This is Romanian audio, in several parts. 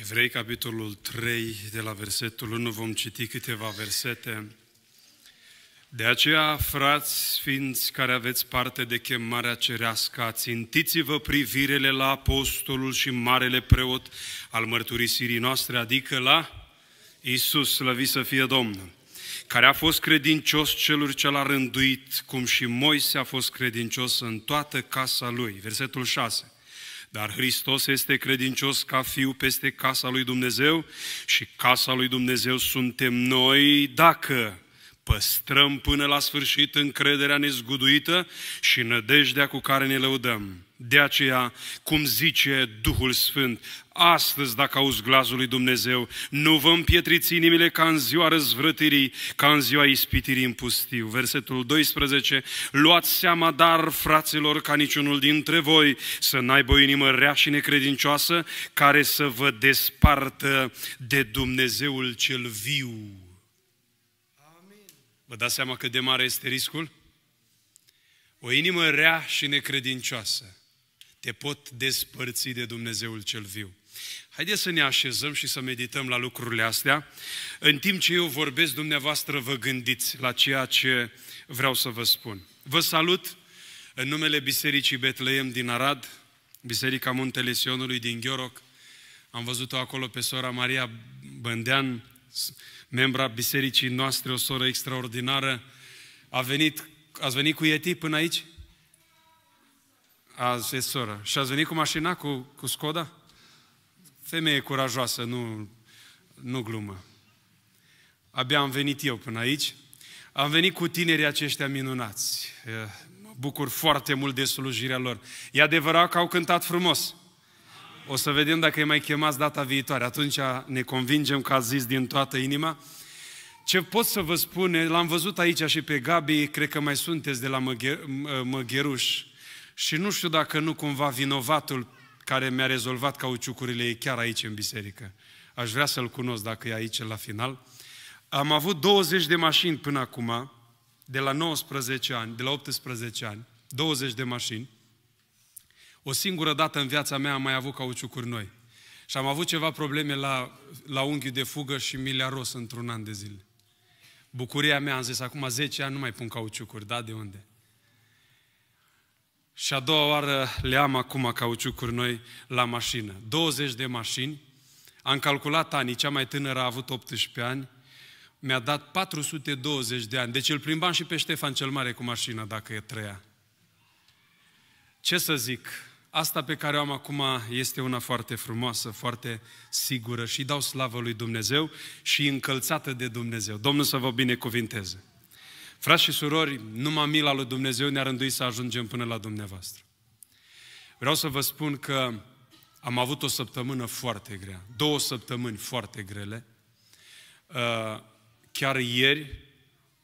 Evrei, capitolul 3, de la versetul 1, vom citi câteva versete. De aceea, frați sfinți care aveți parte de chemarea cerească, țintiți vă privirele la apostolul și marele preot al mărturisirii noastre, adică la Isus, slăvit să fie Domnul care a fost credincios celor ce l-a rânduit, cum și Moise a fost credincios în toată casa lui. Versetul 6. Dar Hristos este credincios ca fiu peste casa lui Dumnezeu și casa lui Dumnezeu suntem noi dacă păstrăm până la sfârșit încrederea nezguduită și nădejdea cu care ne lăudăm. De aceea, cum zice Duhul Sfânt, astăzi dacă auzi glasul lui Dumnezeu, nu vă împietriți inimile ca în ziua răzvrătirii, ca în ziua ispitirii în pustiu. Versetul 12, luați seama dar, fraților, ca niciunul dintre voi să n-aibă o inimă rea și necredincioasă care să vă despartă de Dumnezeul cel viu Vă dați seama cât de mare este riscul? O inimă rea și necredincioasă te pot despărți de Dumnezeul cel viu. Haideți să ne așezăm și să medităm la lucrurile astea. În timp ce eu vorbesc, dumneavoastră vă gândiți la ceea ce vreau să vă spun. Vă salut în numele Bisericii Betleem din Arad, Biserica Muntele Sionului din Gheoroc. Am văzut-o acolo pe sora Maria Bândean, membra bisericii noastre, o soră extraordinară. A venit, ați venit cu Yeti până aici? Azi e soră. Și ați venit cu mașina, cu, cu Skoda? Femeie curajoasă, nu, nu glumă. Abia am venit eu până aici. Am venit cu tinerii aceștia minunați. Eh, mă bucur foarte mult de slujirea lor. E adevărat că au cântat frumos. O să vedem dacă e mai chemați data viitoare. Atunci ne convingem că a zis din toată inima. Ce pot să vă spun, l-am văzut aici și pe Gabi, cred că mai sunteți de la Măgheruș. Și nu știu dacă nu cumva vinovatul care mi-a rezolvat cauciucurile e chiar aici în biserică. Aș vrea să-l cunosc dacă e aici la final. Am avut 20 de mașini până acum, de la 19 ani, de la 18 ani, 20 de mașini. O singură dată în viața mea am mai avut cauciucuri noi. Și am avut ceva probleme la, la unghiul de fugă și mi le-a ros într-un an de zile. Bucuria mea, am zis, acum 10 ani nu mai pun cauciucuri, da, de unde? Și a doua oară le am acum cauciucuri noi la mașină. 20 de mașini, am calculat anii, cea mai tânără a avut 18 ani, mi-a dat 420 de ani. Deci îl plimbam și pe Ștefan cel Mare cu mașina, dacă e trăia. Ce să zic? Asta pe care o am acum este una foarte frumoasă, foarte sigură și dau slavă lui Dumnezeu și încălțată de Dumnezeu. Domnul să vă binecuvinteze! Frați și surori, numai mila lui Dumnezeu ne-a rânduit să ajungem până la dumneavoastră. Vreau să vă spun că am avut o săptămână foarte grea, două săptămâni foarte grele. Uh, chiar ieri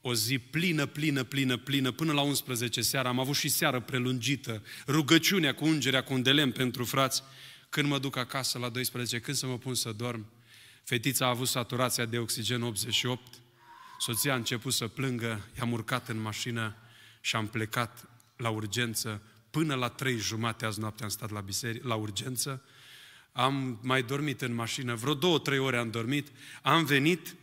o zi plină, plină, plină, plină, până la 11 seara. Am avut și seară prelungită, rugăciunea cu ungerea, cu un delem pentru frați. Când mă duc acasă la 12, când să mă pun să dorm, fetița a avut saturația de oxigen 88, soția a început să plângă, i-am urcat în mașină și am plecat la urgență. Până la 3 jumate azi noapte am stat la, biserică, la urgență. Am mai dormit în mașină, vreo două, trei ore am dormit. Am venit,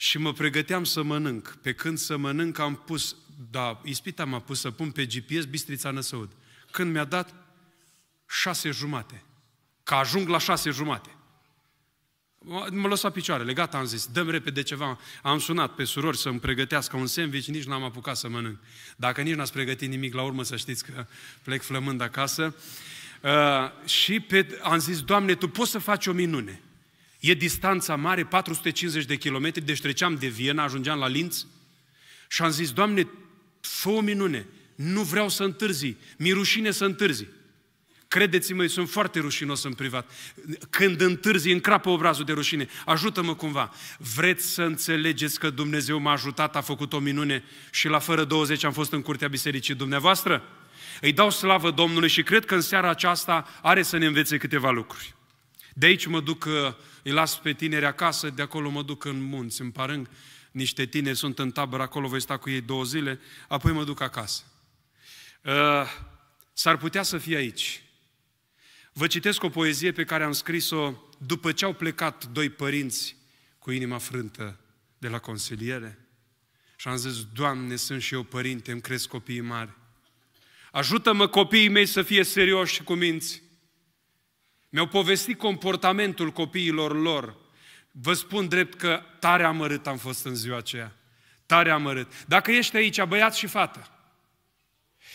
și mă pregăteam să mănânc. Pe când să mănânc am pus, da, ispita m-a pus să pun pe GPS Bistrița Năsăud. Când mi-a dat șase jumate. Că ajung la șase jumate. Mă lăsa picioarele, gata, am zis, dăm repede ceva. Am sunat pe surori să-mi pregătească un sandwich, nici n-am apucat să mănânc. Dacă nici n-ați pregătit nimic la urmă, să știți că plec flămând acasă. Uh, și pe, am zis, Doamne, Tu poți să faci o minune. E distanța mare, 450 de kilometri, deci treceam de Viena, ajungeam la Linz și am zis, Doamne, fă o minune, nu vreau să întârzi, mi rușine să întârzi. Credeți-mă, eu sunt foarte rușinos în privat. Când întârzi, încrapă obrazul de rușine. Ajută-mă cumva. Vreți să înțelegeți că Dumnezeu m-a ajutat, a făcut o minune și la fără 20 am fost în curtea bisericii dumneavoastră? Îi dau slavă Domnului și cred că în seara aceasta are să ne învețe câteva lucruri. De aici mă duc uh, îi las pe tineri acasă, de acolo mă duc în munți, în parâng, niște tineri sunt în tabără, acolo voi sta cu ei două zile, apoi mă duc acasă. Ă, s-ar putea să fie aici. Vă citesc o poezie pe care am scris-o după ce au plecat doi părinți cu inima frântă de la consiliere. Și am zis, Doamne, sunt și eu părinte, îmi cresc copiii mari. Ajută-mă copiii mei să fie serioși și cuminți. Mi-au povestit comportamentul copiilor lor. Vă spun drept că tare amărât am fost în ziua aceea. Tare amărât. Dacă ești aici, băiat și fată,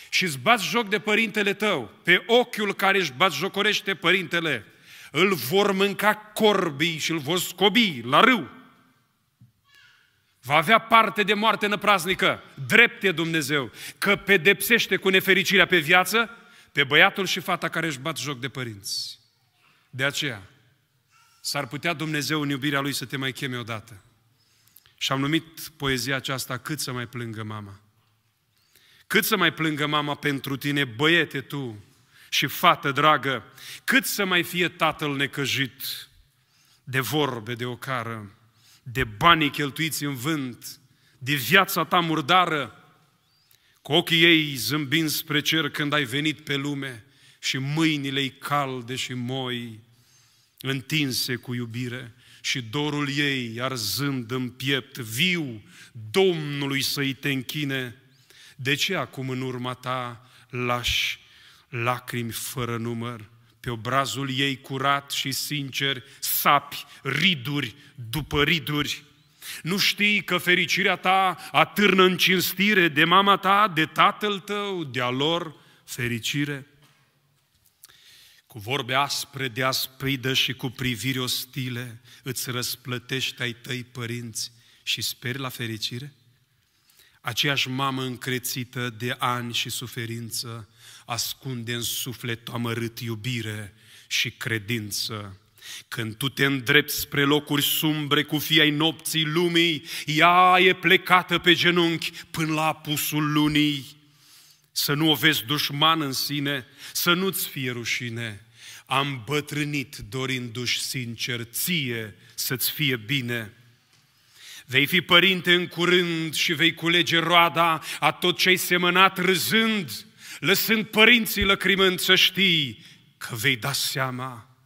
și îți bați joc de părintele tău, pe ochiul care își bați jocorește părintele, îl vor mânca corbii și îl vor scobi la râu. Va avea parte de moarte năpraznică, e Dumnezeu, că pedepsește cu nefericirea pe viață pe băiatul și fata care își bat joc de părinți. De aceea, s-ar putea Dumnezeu în iubirea Lui să te mai cheme odată. Și am numit poezia aceasta Cât să mai plângă mama. Cât să mai plângă mama pentru tine, băiete tu și fată dragă, cât să mai fie tatăl necăjit de vorbe de ocară, de banii cheltuiți în vânt, de viața ta murdară, cu ochii ei zâmbind spre cer când ai venit pe lume, și mâinile-i calde și moi, întinse cu iubire și dorul ei arzând în piept, viu, Domnului să-i te închine. De ce acum în urma ta lași lacrimi fără număr? Pe obrazul ei curat și sincer, sapi, riduri după riduri. Nu știi că fericirea ta atârnă în cinstire de mama ta, de tatăl tău, de-a lor fericire? Cu vorbe aspre de aspridă și cu priviri ostile îți răsplătești ai tăi părinți și speri la fericire? Aceeași mamă încrețită de ani și suferință ascunde în suflet amărât iubire și credință. Când tu te îndrepți spre locuri sumbre cu fii nopții lumii, ea e plecată pe genunchi până la apusul lunii. Să nu o vezi dușman în sine, să nu-ți fie rușine, am bătrânit dorindu-și sincer ție să-ți fie bine. Vei fi părinte în curând și vei culege roada a tot ce ai semănat râzând, lăsând părinții lăcrimând să știi că vei da seama.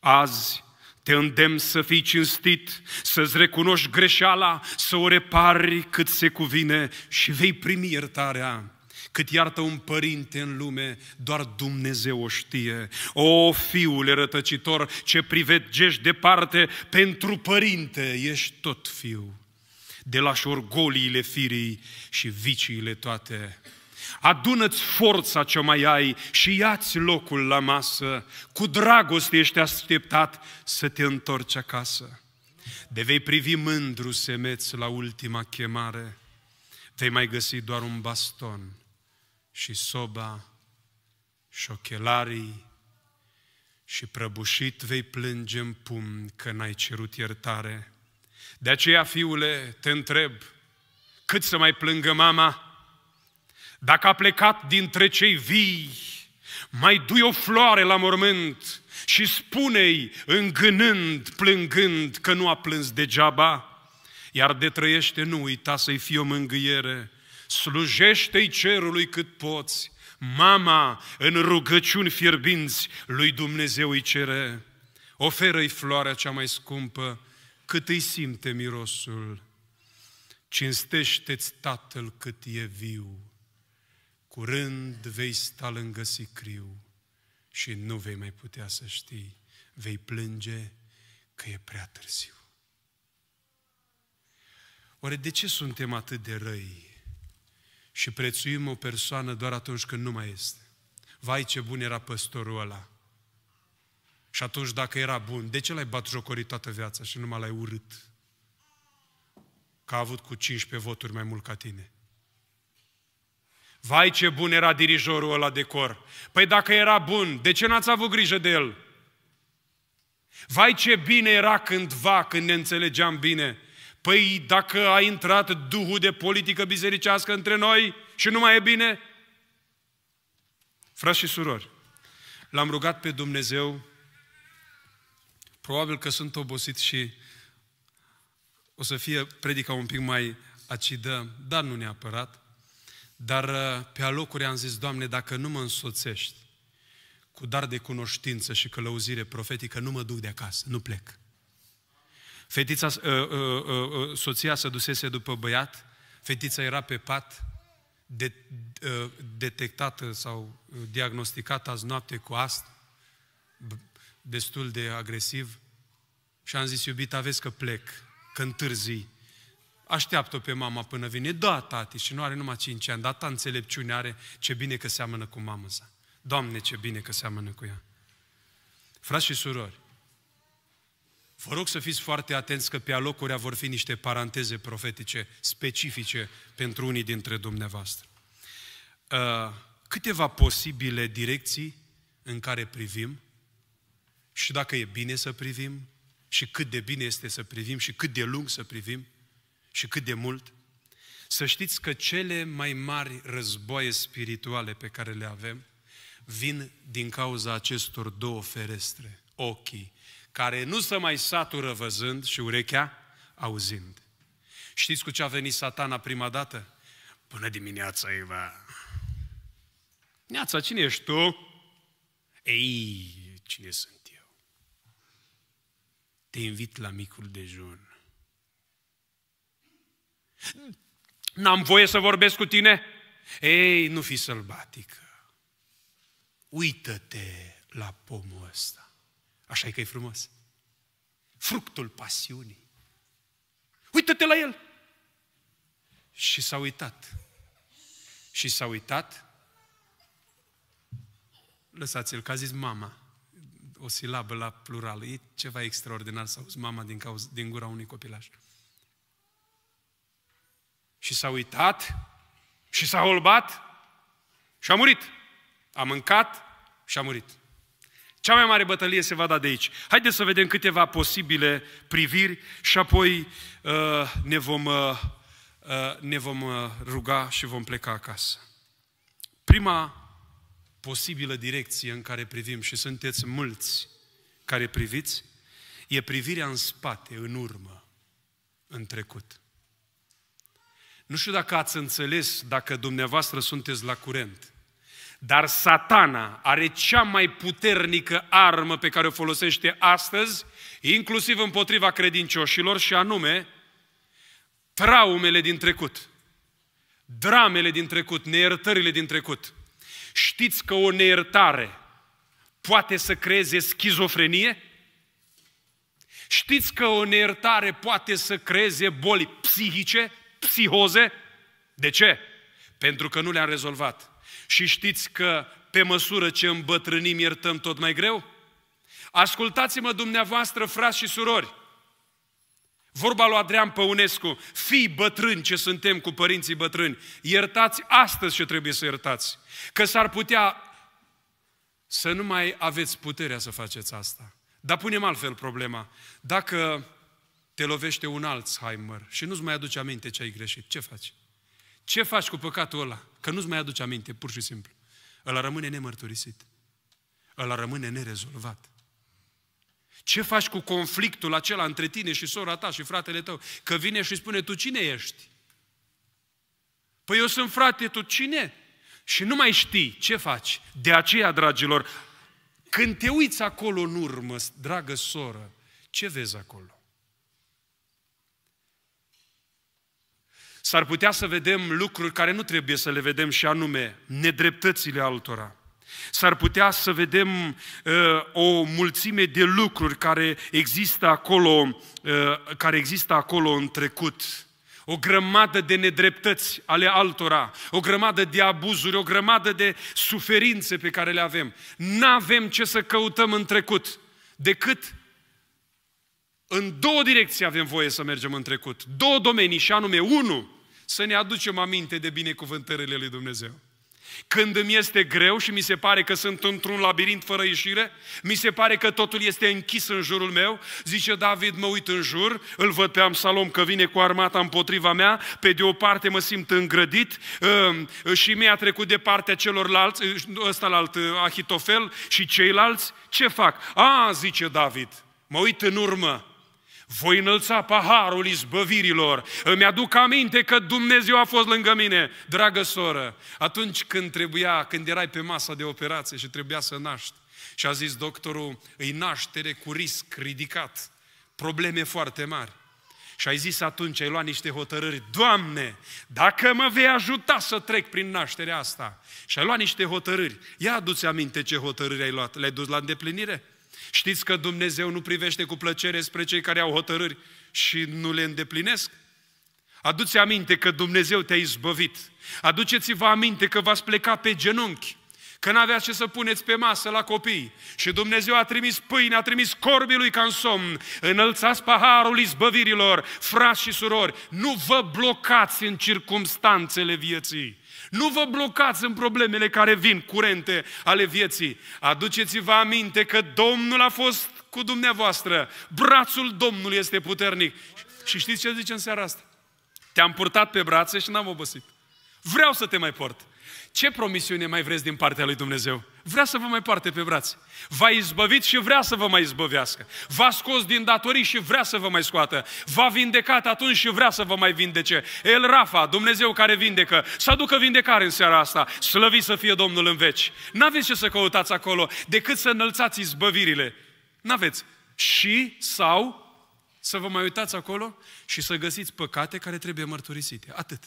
Azi te îndemn să fii cinstit, să-ți recunoști greșeala, să o repari cât se cuvine și vei primi iertarea cât iartă un părinte în lume, doar Dumnezeu o știe. O, fiule rătăcitor, ce privegești departe, pentru părinte ești tot fiu. De la șorgoliile firii și viciile toate. Adună-ți forța ce mai ai și ia-ți locul la masă. Cu dragoste ești așteptat să te întorci acasă. De vei privi mândru semeț la ultima chemare, vei mai găsi doar un baston și soba și ochelarii și prăbușit vei plânge în pumn că n-ai cerut iertare. De aceea, fiule, te întreb, cât să mai plângă mama? Dacă a plecat dintre cei vii, mai dui o floare la mormânt și spune-i, îngânând, plângând, că nu a plâns degeaba, iar de trăiește nu uita să-i fie o mângâiere slujește-i cerului cât poți. Mama, în rugăciuni fierbinți, lui Dumnezeu îi cere. Oferă-i floarea cea mai scumpă, cât îi simte mirosul. Cinstește-ți tatăl cât e viu. Curând vei sta lângă sicriu și nu vei mai putea să știi. Vei plânge că e prea târziu. Oare de ce suntem atât de răi? și prețuim o persoană doar atunci când nu mai este. Vai ce bun era păstorul ăla! Și atunci dacă era bun, de ce l-ai batjocorit toată viața și numai l-ai urât? Că a avut cu 15 voturi mai mult ca tine. Vai ce bun era dirijorul ăla de cor! Păi dacă era bun, de ce n-ați avut grijă de el? Vai ce bine era cândva când ne înțelegeam bine Păi dacă a intrat duhul de politică bisericească între noi și nu mai e bine? Frați și surori, l-am rugat pe Dumnezeu, probabil că sunt obosit și o să fie predica un pic mai acidă, dar nu neapărat. Dar uh, pe alocuri am zis, Doamne, dacă nu mă însoțești cu dar de cunoștință și călăuzire profetică, nu mă duc de acasă, nu plec. Fetița, uh, uh, uh, uh, soția se dusese după băiat, fetița era pe pat, de, uh, detectată sau uh, diagnosticată azi noapte cu ast, destul de agresiv, și am zis, iubita, vezi că plec, că întârzi. Așteaptă-o pe mama până vine. Da, tati, și nu are numai 5 ani, dar ta înțelepciune are, ce bine că seamănă cu mama sa. Doamne, ce bine că seamănă cu ea. Frați și surori, Vă rog să fiți foarte atenți că pe alocuri vor fi niște paranteze profetice specifice pentru unii dintre dumneavoastră. Uh, câteva posibile direcții în care privim și dacă e bine să privim și cât de bine este să privim și cât de lung să privim și cât de mult. Să știți că cele mai mari războaie spirituale pe care le avem vin din cauza acestor două ferestre, ochii care nu se mai satură văzând și urechea auzind. Știți cu ce a venit satana prima dată? Până dimineața, Eva. Neața, cine ești tu? Ei, cine sunt eu? Te invit la micul dejun. N-am voie să vorbesc cu tine? Ei, nu fi sălbatică. Uită-te la pomul ăsta. Așa e că e frumos. Fructul pasiunii. Uită-te la el! Și s-a uitat. Și s-a uitat. Lăsați-l, că a zis mama. O silabă la plural. E ceva extraordinar să auzi mama din, cauza, din gura unui copilaș. Și s-a uitat și s-a holbat și a murit. A mâncat și a murit. Cea mai mare bătălie se va da de aici. Haideți să vedem câteva posibile priviri și apoi uh, ne vom, uh, uh, ne vom uh, ruga și vom pleca acasă. Prima posibilă direcție în care privim și sunteți mulți care priviți, e privirea în spate, în urmă, în trecut. Nu știu dacă ați înțeles, dacă dumneavoastră sunteți la curent – dar satana are cea mai puternică armă pe care o folosește astăzi, inclusiv împotriva credincioșilor, și anume traumele din trecut, dramele din trecut, neiertările din trecut. Știți că o neiertare poate să creeze schizofrenie? Știți că o neiertare poate să creeze boli psihice, psihoze? De ce? Pentru că nu le-am rezolvat. Și știți că pe măsură ce îmbătrânim iertăm tot mai greu? Ascultați-mă dumneavoastră, frați și surori. Vorba lui Adrian Păunescu, fii bătrâni ce suntem cu părinții bătrâni, iertați astăzi ce trebuie să iertați. Că s-ar putea să nu mai aveți puterea să faceți asta. Dar punem altfel problema. Dacă te lovește un Alzheimer și nu-ți mai aduce aminte ce ai greșit, ce faci? Ce faci cu păcatul ăla? Că nu-ți mai aduce aminte, pur și simplu. Ăla rămâne nemărturisit. Ăla rămâne nerezolvat. Ce faci cu conflictul acela între tine și sora ta și fratele tău? Că vine și spune, tu cine ești? Păi eu sunt frate, tu cine? Și nu mai știi ce faci. De aceea, dragilor, când te uiți acolo în urmă, dragă soră, ce vezi acolo? S-ar putea să vedem lucruri care nu trebuie să le vedem și anume nedreptățile altora. S-ar putea să vedem uh, o mulțime de lucruri care există acolo, uh, care există acolo în trecut. O grămadă de nedreptăți ale altora, o grămadă de abuzuri, o grămadă de suferințe pe care le avem. N-avem ce să căutăm în trecut, decât în două direcții avem voie să mergem în trecut. Două domenii, și anume, unu, să ne aducem aminte de binecuvântările lui Dumnezeu. Când îmi este greu și mi se pare că sunt într-un labirint fără ieșire, mi se pare că totul este închis în jurul meu, zice David, mă uit în jur, îl văd pe Amsalom că vine cu armata împotriva mea, pe de o parte mă simt îngrădit um, și mi-a trecut de partea celorlalți, uh, ăsta la alt, uh, Ahitofel și ceilalți, ce fac? A, zice David, mă uit în urmă, voi înălța paharul izbăvirilor. Îmi aduc aminte că Dumnezeu a fost lângă mine, dragă soră. Atunci când trebuia, când erai pe masa de operație și trebuia să naști, și a zis doctorul, îi naștere cu risc ridicat, probleme foarte mari. Și ai zis atunci, ai luat niște hotărâri, Doamne, dacă mă vei ajuta să trec prin nașterea asta. Și ai luat niște hotărâri. Ia aduți aminte ce hotărâri ai luat. Le-ai dus la îndeplinire? Știți că Dumnezeu nu privește cu plăcere spre cei care au hotărâri și nu le îndeplinesc? Aduți aminte că Dumnezeu te-a izbăvit. Aduceți-vă aminte că v-ați plecat pe genunchi, că n-aveați ce să puneți pe masă la copii. Și Dumnezeu a trimis pâine, a trimis corbii lui ca în somn. Înălțați paharul izbăvirilor, frați și surori. Nu vă blocați în circumstanțele vieții. Nu vă blocați în problemele care vin, curente ale vieții. Aduceți-vă aminte că Domnul a fost cu dumneavoastră. Brațul Domnului este puternic. Și știți ce zice în seara asta? Te-am purtat pe brațe și n-am obosit. Vreau să te mai port. Ce promisiune mai vreți din partea lui Dumnezeu? vrea să vă mai parte pe brațe. V-a izbăvit și vrea să vă mai izbăvească. V-a scos din datorii și vrea să vă mai scoată. V-a vindecat atunci și vrea să vă mai vindece. El Rafa, Dumnezeu care vindecă, să aducă vindecare în seara asta. Slăvi să fie Domnul în veci. N-aveți ce să căutați acolo decât să înălțați izbăvirile. N-aveți. Și sau să vă mai uitați acolo și să găsiți păcate care trebuie mărturisite. Atât.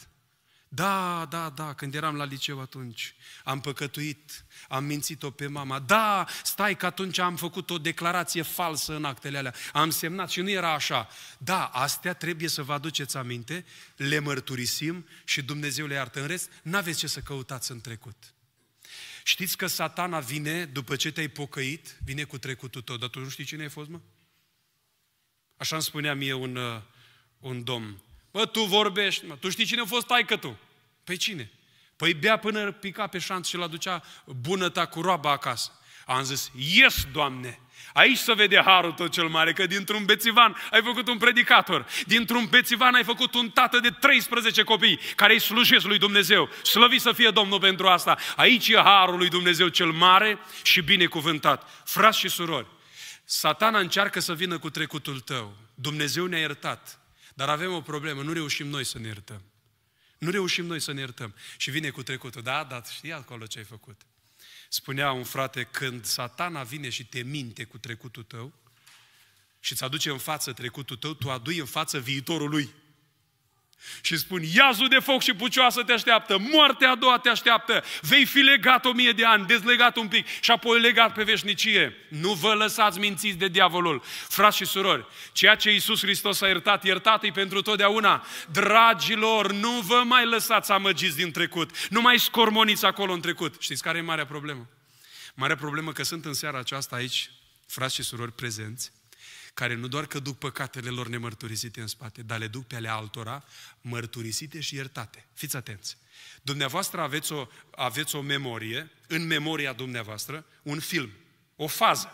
Da, da, da, când eram la liceu atunci, am păcătuit, am mințit-o pe mama. Da, stai că atunci am făcut o declarație falsă în actele alea. Am semnat și nu era așa. Da, astea trebuie să vă aduceți aminte, le mărturisim și Dumnezeu le iartă. În rest, n-aveți ce să căutați în trecut. Știți că satana vine după ce te-ai pocăit, vine cu trecutul tău, dar tu nu știi cine ai fost, mă? Așa îmi spunea mie un, uh, un domn Bă, tu vorbești, mă. Tu știi cine a fost taică tu? Păi cine? Păi bea până pica pe șanț și-l aducea bunăta cu roaba acasă. Am zis, Ies, Doamne! Aici să vede harul tot cel mare, că dintr-un bețivan ai făcut un predicator, dintr-un bețivan ai făcut un tată de 13 copii care îi slujesc lui Dumnezeu. Slăvi să fie Domnul pentru asta. Aici e harul lui Dumnezeu cel mare și binecuvântat. Frați și surori, satana încearcă să vină cu trecutul tău. Dumnezeu ne-a iertat. Dar avem o problemă, nu reușim noi să ne iertăm. Nu reușim noi să ne iertăm. Și vine cu trecutul, da, dar știi acolo ce ai făcut. Spunea un frate, când satana vine și te minte cu trecutul tău și îți aduce în față trecutul tău, tu adui în față viitorul lui. Și spun, iazul de foc și pucioasă te așteaptă, moartea a doua te așteaptă, vei fi legat o mie de ani, dezlegat un pic și apoi legat pe veșnicie. Nu vă lăsați mințiți de diavolul. Frați și surori, ceea ce Iisus Hristos a iertat, iertat-i pentru totdeauna. Dragilor, nu vă mai lăsați amăgiți din trecut, nu mai scormoniți acolo în trecut. Știți care e marea problemă? Marea problemă că sunt în seara aceasta aici, frați și surori prezenți, care nu doar că duc păcatele lor nemărturisite în spate, dar le duc pe ale altora mărturisite și iertate. Fiți atenți! Dumneavoastră aveți o, aveți o memorie, în memoria dumneavoastră, un film, o fază.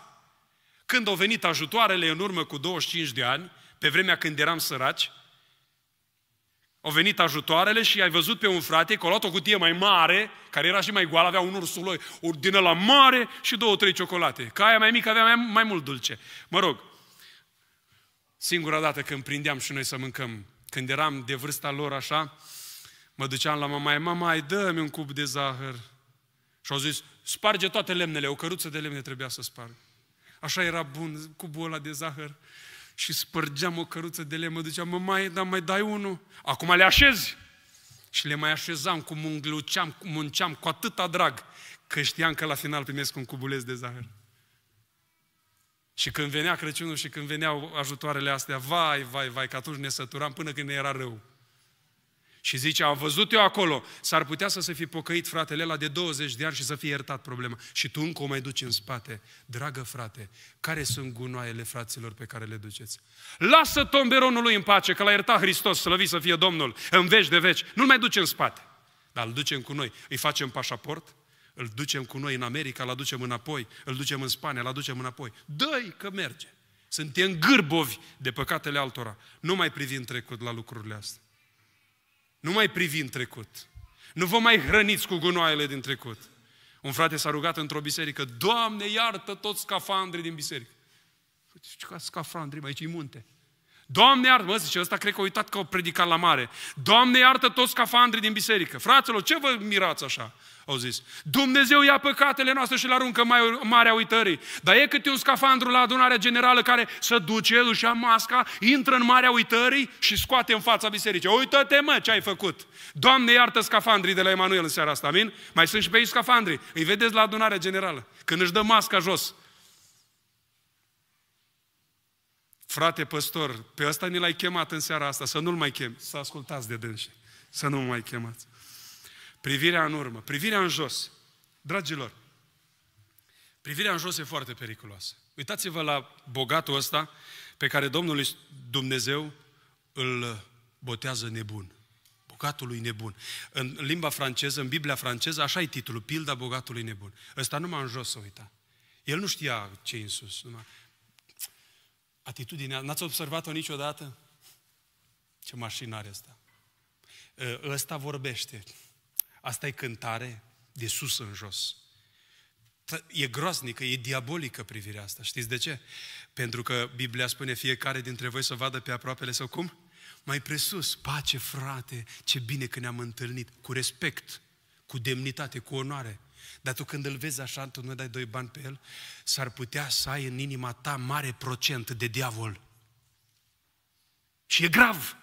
Când au venit ajutoarele în urmă cu 25 de ani, pe vremea când eram săraci, au venit ajutoarele și ai văzut pe un frate că a luat o cutie mai mare, care era și mai goală, avea un ursuloi, ordină la mare și două, trei ciocolate. Ca aia mai mică avea mai, mai mult dulce. Mă rog, Singura dată când prindeam și noi să mâncăm, când eram de vârsta lor așa, mă duceam la mama, mama, ai dă-mi un cub de zahăr. Și au zis, sparge toate lemnele, o căruță de lemne trebuia să sparg. Așa era bun cubul ăla de zahăr. Și spărgeam o căruță de lemn, mă duceam, mă mai, da, mai dai unul. Acum le așezi? Și le mai așezam, cum ungluceam, cum munceam, cu atâta drag, că știam că la final primesc un cubuleț de zahăr. Și când venea Crăciunul și când veneau ajutoarele astea, vai, vai, vai, că atunci ne săturam până când ne era rău. Și zice, am văzut eu acolo, s-ar putea să se fi pocăit fratele la de 20 de ani și să fie iertat problema. Și tu încă o mai duci în spate. Dragă frate, care sunt gunoaiele fraților pe care le duceți? Lasă tomberonul lui în pace, că l-a iertat Hristos, slăvit să fie Domnul, în veci de veci. Nu-l mai duci în spate, dar îl ducem cu noi. Îi facem pașaport, îl ducem cu noi în America, îl aducem înapoi, îl ducem în Spania, îl aducem înapoi. dă că merge. Suntem gârbovi de păcatele altora. Nu mai privim trecut la lucrurile astea. Nu mai privim trecut. Nu vă mai hrăniți cu gunoaiele din trecut. Un frate s-a rugat într-o biserică, Doamne, iartă toți scafandrii din biserică. Uite, păi, ce ca scafandrii, aici e munte. Doamne iartă, mă zice, ăsta cred că a uitat că au predicat la mare. Doamne iartă toți scafandrii din biserică. Fraților, ce vă mirați așa? Au zis. Dumnezeu ia păcatele noastre și le aruncă mai, marea uitării. Dar e câte un scafandru la adunarea generală care să duce, își ia masca, intră în marea uitării și scoate în fața bisericii. Uită-te, mă, ce ai făcut. Doamne iartă scafandrii de la Emanuel în seara asta, amin? Mai sunt și pe ei scafandrii. Îi vedeți la adunarea generală. Când își dă masca jos, frate păstor, pe ăsta ni l-ai chemat în seara asta, să nu-l mai chem, să ascultați de dânsi, să nu mai chemați. Privirea în urmă, privirea în jos. Dragilor, privirea în jos e foarte periculoasă. Uitați-vă la bogatul ăsta pe care Domnul Dumnezeu îl botează nebun. Bogatului nebun. În limba franceză, în Biblia franceză, așa e titlul, pilda bogatului nebun. Ăsta numai în jos să uita. El nu știa ce în sus, numai Atitudinea, n-ați observat-o niciodată? Ce mașină are asta? Ă, ăsta vorbește. Asta e cântare de sus în jos. E groaznică, e diabolică privirea asta. Știți de ce? Pentru că Biblia spune fiecare dintre voi să vadă pe aproapele sau cum? Mai presus, pace frate, ce bine că ne-am întâlnit, cu respect, cu demnitate, cu onoare. Dar tu când îl vezi așa, tu nu dai doi bani pe el, s-ar putea să ai în inima ta mare procent de diavol. Și e grav.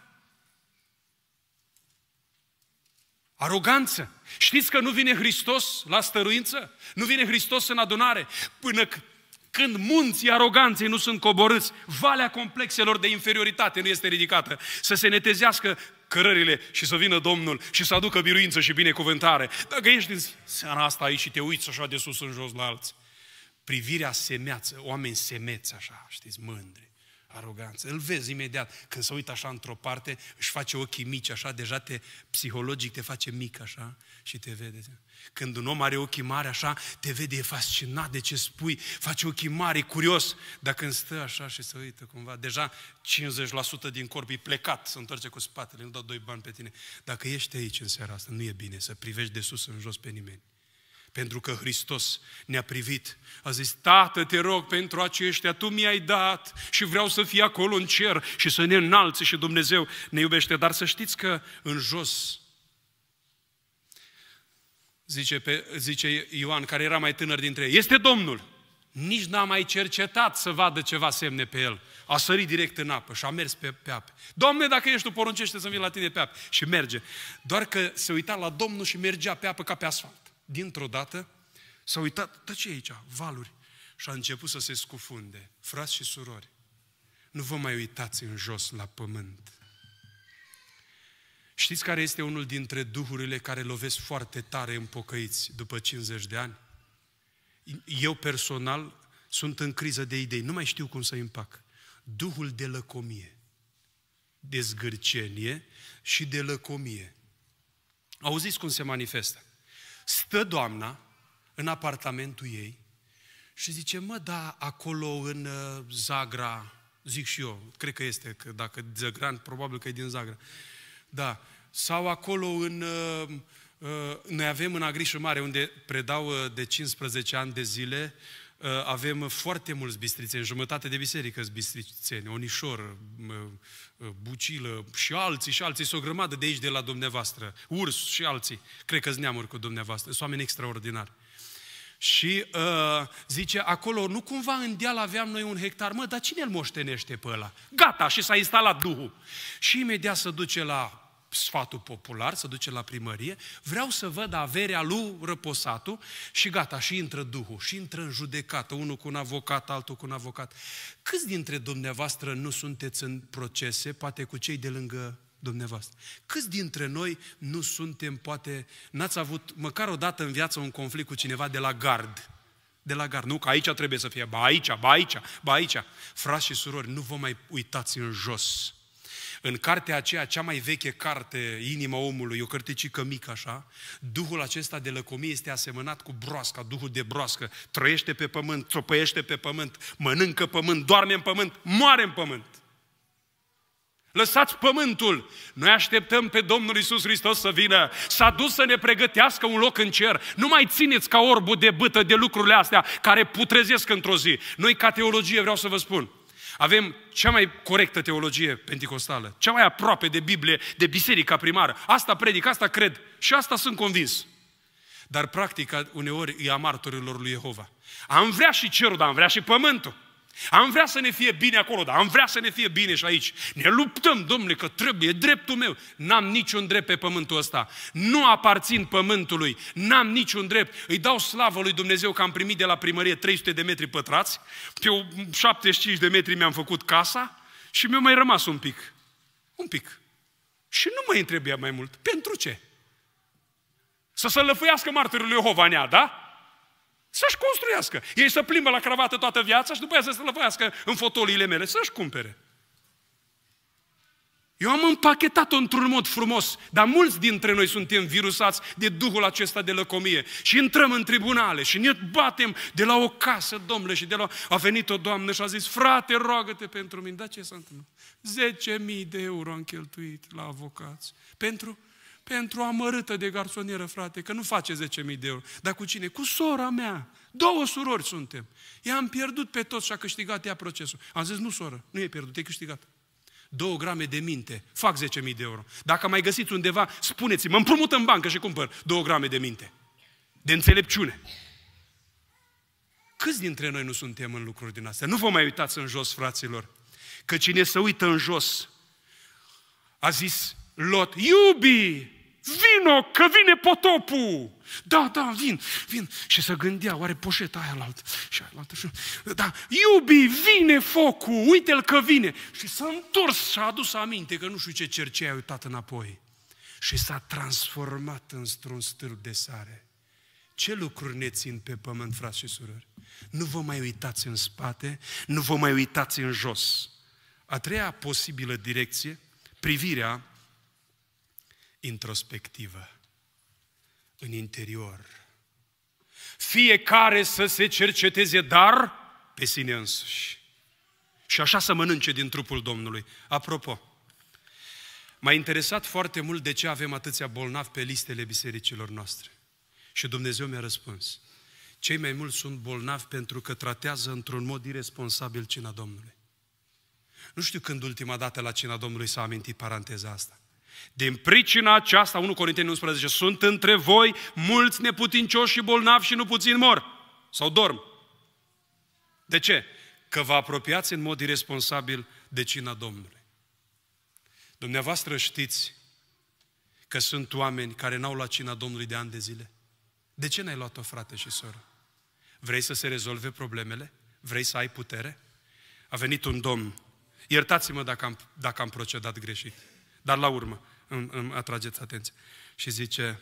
Aroganță. Știți că nu vine Hristos la stăruință? Nu vine Hristos în adunare până când munții aroganței nu sunt coborâți, valea complexelor de inferioritate nu este ridicată, să se netezească cărările și să vină Domnul și să aducă biruință și binecuvântare. Dacă ești din seara asta aici și te uiți așa de sus în jos la alții, privirea semeață, oameni semeți așa, știți, mândri aroganță. Îl vezi imediat. Când se uită așa într-o parte, își face ochii mici, așa, deja te, psihologic te face mic, așa, și te vede. Când un om are ochii mari, așa, te vede, e fascinat de ce spui, face ochii mari, e curios. Dar când stă așa și se uită cumva, deja 50% din corp e plecat, se întoarce cu spatele, nu dau doi bani pe tine. Dacă ești aici în seara asta, nu e bine să privești de sus în jos pe nimeni. Pentru că Hristos ne-a privit. A zis, Tată, te rog pentru aceștia, Tu mi-ai dat și vreau să fie acolo în cer și să ne înalți și Dumnezeu ne iubește. Dar să știți că în jos, zice, pe, zice Ioan, care era mai tânăr dintre ei, este Domnul. Nici n-a mai cercetat să vadă ceva semne pe el. A sărit direct în apă și a mers pe, pe apă. Doamne, dacă ești tu, poruncește să vin la tine pe apă. Și merge. Doar că se uita la Domnul și mergea pe apă ca pe asfalt dintr-o dată, s-a uitat, ce aici, valuri, și a început să se scufunde. Frați și surori, nu vă mai uitați în jos la pământ. Știți care este unul dintre duhurile care lovesc foarte tare în pocăiți după 50 de ani? Eu personal sunt în criză de idei, nu mai știu cum să împac. Duhul de lăcomie, de zgârcenie și de lăcomie. Auziți cum se manifestă. Stă doamna în apartamentul ei și zice, mă, da, acolo în uh, Zagra, zic și eu, cred că este, că dacă Zagran, probabil că e din Zagra. Da, sau acolo în... Uh, uh, noi avem în Agrișul Mare, unde predau de 15 ani de zile, Uh, avem foarte mulți bistrițeni, jumătate de biserică sunt bistrițeni, Onișor, uh, Bucilă și alții și alții, sunt o grămadă de aici de la dumneavoastră, Urs și alții, cred că neamuri cu dumneavoastră, sunt oameni extraordinari. Și uh, zice, acolo nu cumva în deal aveam noi un hectar, mă, dar cine îl moștenește pe ăla? Gata, și s-a instalat Duhul. Și imediat se duce la sfatul popular, să duce la primărie, vreau să văd averea lui răposatul și gata, și intră Duhul, și intră în judecată, unul cu un avocat, altul cu un avocat. Câți dintre dumneavoastră nu sunteți în procese, poate cu cei de lângă dumneavoastră. Câți dintre noi nu suntem, poate, n-ați avut măcar o dată în viață un conflict cu cineva de la gard? De la gard. Nu, că aici trebuie să fie, ba aici, ba aici, ba aici. Frați și surori, nu vă mai uitați în jos. În cartea aceea, cea mai veche carte, Inima omului, o cărticică mică așa, Duhul acesta de lăcomie este asemănat cu broasca, Duhul de broască. Trăiește pe pământ, tropăiește pe pământ, mănâncă pământ, doarme în pământ, moare în pământ. Lăsați pământul! Noi așteptăm pe Domnul Isus Hristos să vină. S-a dus să ne pregătească un loc în cer. Nu mai țineți ca orbul de bâtă de lucrurile astea care putrezesc într-o zi. Noi, ca teologie, vreau să vă spun, avem cea mai corectă teologie penticostală, cea mai aproape de Biblie, de biserica primară. Asta predic, asta cred și asta sunt convins. Dar practica uneori e a martorilor lui Jehova. Am vrea și cerul, dar am vrea și pământul. Am vrea să ne fie bine acolo, dar am vrea să ne fie bine și aici. Ne luptăm, domnule, că trebuie, dreptul meu. N-am niciun drept pe pământul ăsta. Nu aparțin pământului, n-am niciun drept. Îi dau slavă lui Dumnezeu că am primit de la primărie 300 de metri pătrați, pe 75 de metri mi-am făcut casa și mi-a mai rămas un pic. Un pic. Și nu mă întrebia mai mult. Pentru ce? Să se lăfuiască martirul lui Jehova da? Să-și construiască. Ei să plimbă la cravată toată viața și după aceea să se lăvească în fotoliile mele. Să-și cumpere. Eu am împachetat-o într-un mod frumos, dar mulți dintre noi suntem virusați de Duhul acesta de lăcomie. Și intrăm în tribunale și ne batem de la o casă, domnule, și de la... A venit o doamnă și a zis, frate, roagă-te pentru mine. Dar ce s-a întâmplat? 10.000 de euro am cheltuit la avocați. Pentru pentru o amărâtă de garsonieră, frate, că nu face 10.000 de euro. Dar cu cine? Cu sora mea. Două surori suntem. I-am pierdut pe toți și a câștigat ea procesul. Am zis, nu soră, nu e pierdut, e câștigat. Două grame de minte, fac 10.000 de euro. Dacă mai găsiți undeva, spuneți-mă, împrumut în bancă și cumpăr două grame de minte. De înțelepciune. Câți dintre noi nu suntem în lucruri din astea? Nu vă mai uitați în jos, fraților. Că cine se uită în jos, a zis, Lot, iubi, vino că vine potopul. Da, da, vin, vin. Și să gândea, oare poșeta aia la altă, și aia la altă, și... Da, iubi, vine focul, uite-l că vine. Și s-a întors și a adus aminte că nu știu ce cercei a uitat înapoi. Și s-a transformat într-un stâlp de sare. Ce lucruri ne țin pe pământ, frați și surori? Nu vă mai uitați în spate, nu vă mai uitați în jos. A treia posibilă direcție, privirea introspectivă, în interior. Fiecare să se cerceteze dar pe sine însuși. Și așa să mănânce din trupul Domnului. Apropo, M-a interesat foarte mult de ce avem atâția bolnavi pe listele bisericilor noastre. Și Dumnezeu mi-a răspuns. Cei mai mulți sunt bolnavi pentru că tratează într-un mod irresponsabil cina Domnului. Nu știu când ultima dată la cina Domnului s-a amintit paranteza asta. Din pricina aceasta, 1 Corinteni 11, sunt între voi mulți neputincioși și bolnavi și nu puțin mor sau dorm. De ce? Că vă apropiați în mod irresponsabil de cina Domnului. Dumneavoastră știți că sunt oameni care n-au luat cina Domnului de ani de zile. De ce n-ai luat-o, frate și soră? Vrei să se rezolve problemele? Vrei să ai putere? A venit un domn. Iertați-mă dacă am, dacă am procedat greșit. Dar la urmă îmi, îmi atrageți atenție. Și zice,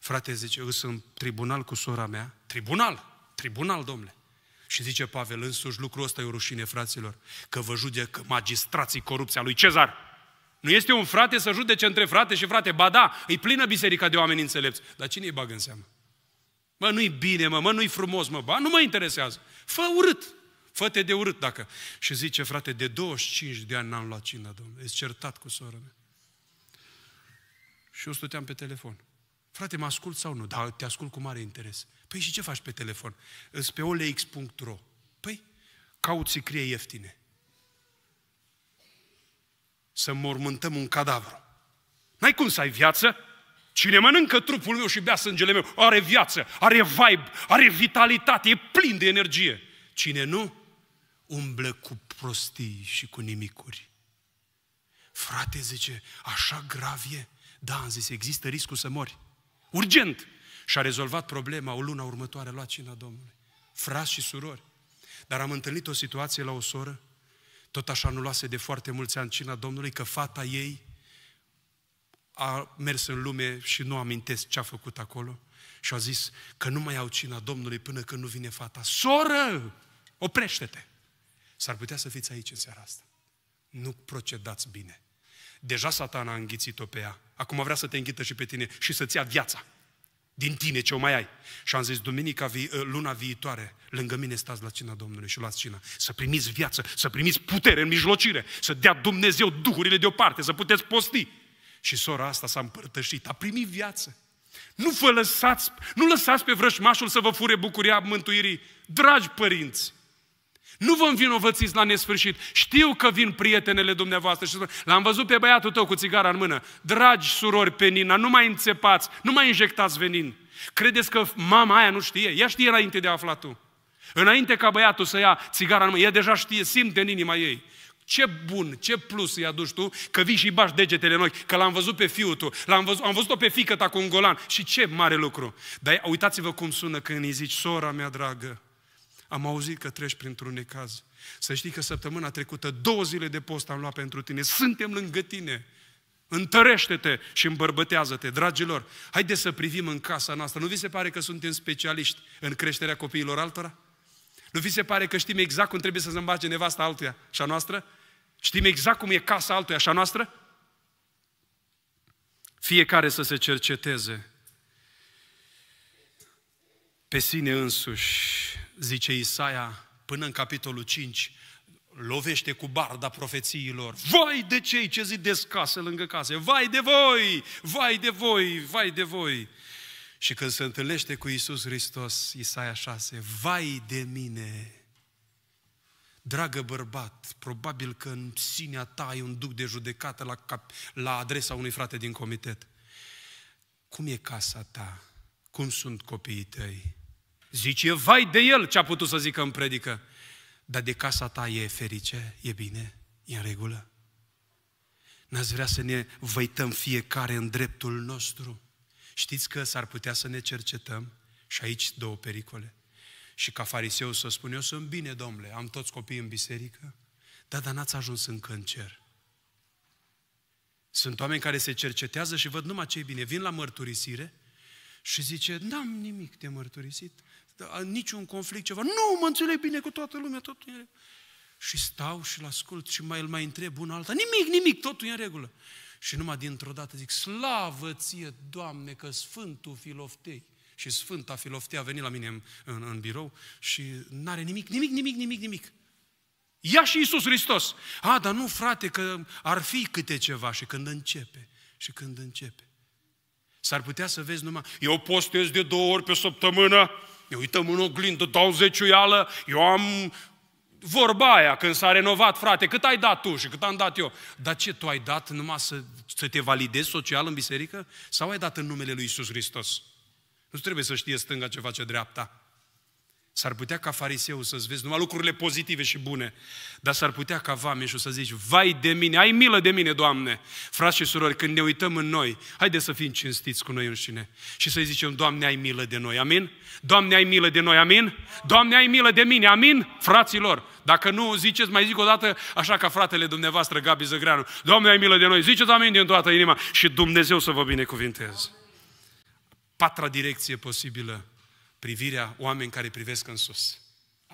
frate, zice, eu sunt tribunal cu sora mea. Tribunal! Tribunal, domnule! Și zice Pavel, însuși lucrul ăsta e o rușine, fraților, că vă judecă magistrații corupția lui Cezar. Nu este un frate să judece între frate și frate, ba da, îi plină biserica de oameni înțelepți. Dar cine îi bagă în seamă? Mă, nu-i bine, mă, mă, nu-i frumos, mă, ba, nu mă interesează. Fă urât, fă de urât dacă... Și zice, frate, de 25 de ani n-am luat cina, domnule, ești certat cu sora mea. Și eu stăteam pe telefon. Frate, mă ascult sau nu? Da, te ascult cu mare interes. Păi și ce faci pe telefon? Îți pe olex.ro. Păi, caut crie ieftine. Să mormântăm un cadavru. N-ai cum să ai viață? Cine mănâncă trupul meu și bea sângele meu are viață, are vibe, are vitalitate, e plin de energie. Cine nu, umblă cu prostii și cu nimicuri. Frate, zice, așa grav e? Da, am zis, există riscul să mori. Urgent! Și a rezolvat problema o luna următoare, a luat cina Domnului. Frați și surori. Dar am întâlnit o situație la o soră, tot așa nu luase de foarte mulți ani cina Domnului, că fata ei a mers în lume și nu amintesc ce a făcut acolo și a zis că nu mai au cina Domnului până când nu vine fata. Soră, oprește-te! S-ar putea să fiți aici în seara asta. Nu procedați bine. Deja satana a înghițit-o pe ea. Acum vrea să te înghită și pe tine și să-ți ia viața din tine ce o mai ai. Și am zis, duminica, vi- ă, luna viitoare, lângă mine stați la cina Domnului și luați cina. Să primiți viață, să primiți putere în mijlocire, să dea Dumnezeu duhurile deoparte, să puteți posti. Și sora asta s-a împărtășit, a primit viață. Nu vă lăsați, nu lăsați pe vrășmașul să vă fure bucuria mântuirii. Dragi părinți, nu vă învinovățiți la nesfârșit. Știu că vin prietenele dumneavoastră și l-am văzut pe băiatul tău cu țigara în mână. Dragi surori Nina, nu mai înțepați, nu mai injectați venin. Credeți că mama aia nu știe? Ea știe înainte de a afla tu. Înainte ca băiatul să ia țigara în mână, ea deja știe, simte în inima ei. Ce bun, ce plus îi aduci tu, că vii și bași degetele noi, că l-am văzut pe fiul tu, l-am văzut, am văzut-o pe fică ta cu un golan și ce mare lucru. Dar uitați-vă cum sună când îi zici, sora mea dragă, am auzit că treci printr-un necaz. Să știi că săptămâna trecută două zile de post am luat pentru tine. Suntem lângă tine. Întărește-te și îmbărbătează-te, dragilor. Haideți să privim în casa noastră. Nu vi se pare că suntem specialiști în creșterea copiilor altora? Nu vi se pare că știm exact cum trebuie să se îmbace nevasta altuia și a noastră? Știm exact cum e casa altuia și a noastră? Fiecare să se cerceteze pe sine însuși zice Isaia, până în capitolul 5, lovește cu barda profețiilor. Vai de cei ce zidesc case lângă case, vai de voi, vai de voi, vai de voi. Și când se întâlnește cu Iisus Hristos, Isaia 6, vai de mine, dragă bărbat, probabil că în sinea ta ai un duc de judecată la, cap, la adresa unui frate din comitet. Cum e casa ta? Cum sunt copiii tăi? Zice, vai de el ce a putut să zică în predică. Dar de casa ta e ferice, e bine, e în regulă. N-ați vrea să ne văităm fiecare în dreptul nostru. Știți că s-ar putea să ne cercetăm și aici două pericole. Și ca fariseu să spun, eu sunt bine, domnule, am toți copiii în biserică, da, dar n-ați ajuns încă în cer. Sunt oameni care se cercetează și văd numai ce bine. Vin la mărturisire și zice, n-am nimic de mărturisit. Da, niciun conflict, ceva. Nu, mă înțeleg bine cu toată lumea, totul e Și stau și-l ascult și mai îl mai întreb un alta, nimic, nimic, totul e în regulă. Și numai dintr-o dată zic, slavă ție, Doamne, că Sfântul Filoftei și Sfânta Filoftei a venit la mine în, în, în birou și n-are nimic, nimic, nimic, nimic, nimic. Ia și Iisus Hristos. A, dar nu, frate, că ar fi câte ceva și când începe, și când începe. S-ar putea să vezi numai, eu postez de două ori pe săptămână, eu uităm în oglindă, dau zeciuială, eu am vorba aia, când s-a renovat, frate, cât ai dat tu și cât am dat eu. Dar ce, tu ai dat numai să, să te validezi social în biserică? Sau ai dat în numele lui Isus Hristos? Nu trebuie să știe stânga ce face dreapta. S-ar putea ca fariseu să-ți vezi numai lucrurile pozitive și bune, dar s-ar putea ca și să zici, vai de mine, ai milă de mine, Doamne! Frați și surori, când ne uităm în noi, haide să fim cinstiți cu noi înșine și să-i zicem, Doamne, ai milă de noi, amin? Doamne, ai milă de noi, amin? Doamne, ai milă de mine, amin? Fraților, dacă nu ziceți, mai zic o dată, așa ca fratele dumneavoastră Gabi Zăgreanu, Doamne, ai milă de noi, ziceți amin din toată inima și Dumnezeu să vă binecuvinteze. Patra direcție posibilă privirea oameni care privesc în sus.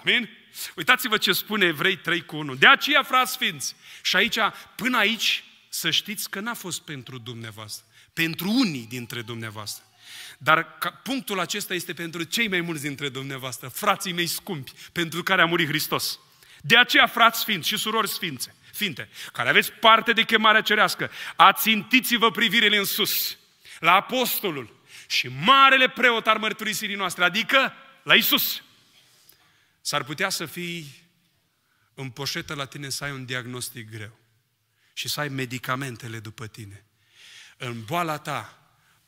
Amin? Uitați-vă ce spune Evrei 3 cu 1. De aceea, frați sfinți, și aici, până aici, să știți că n-a fost pentru dumneavoastră, pentru unii dintre dumneavoastră. Dar punctul acesta este pentru cei mai mulți dintre dumneavoastră, frații mei scumpi, pentru care a murit Hristos. De aceea, frați sfinți și surori sfințe, finte, care aveți parte de chemarea cerească, ațintiți-vă privirile în sus, la apostolul, și marele preot al mărturisirii noastre, adică la Isus. S-ar putea să fii în poșetă la tine să ai un diagnostic greu și să ai medicamentele după tine. În boala ta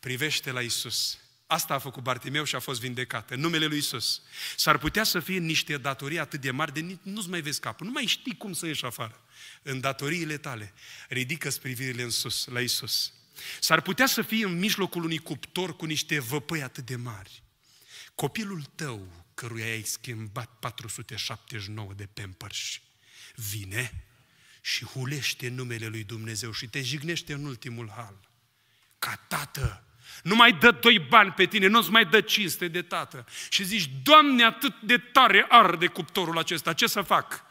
privește la Isus. Asta a făcut Bartimeu și a fost vindecat. În numele lui Isus. S-ar putea să fie niște datorii atât de mari de nici nu-ți mai vezi capul. Nu mai știi cum să ieși afară. În datoriile tale, ridică privirile în sus, la Isus. S-ar putea să fii în mijlocul unui cuptor cu niște văpăi atât de mari. Copilul tău, căruia ai schimbat 479 de pempărși, vine și hulește numele lui Dumnezeu și te jignește în ultimul hal. Ca tată, nu mai dă doi bani pe tine, nu-ți mai dă cinste de tată. Și zici, Doamne, atât de tare arde cuptorul acesta, ce să fac?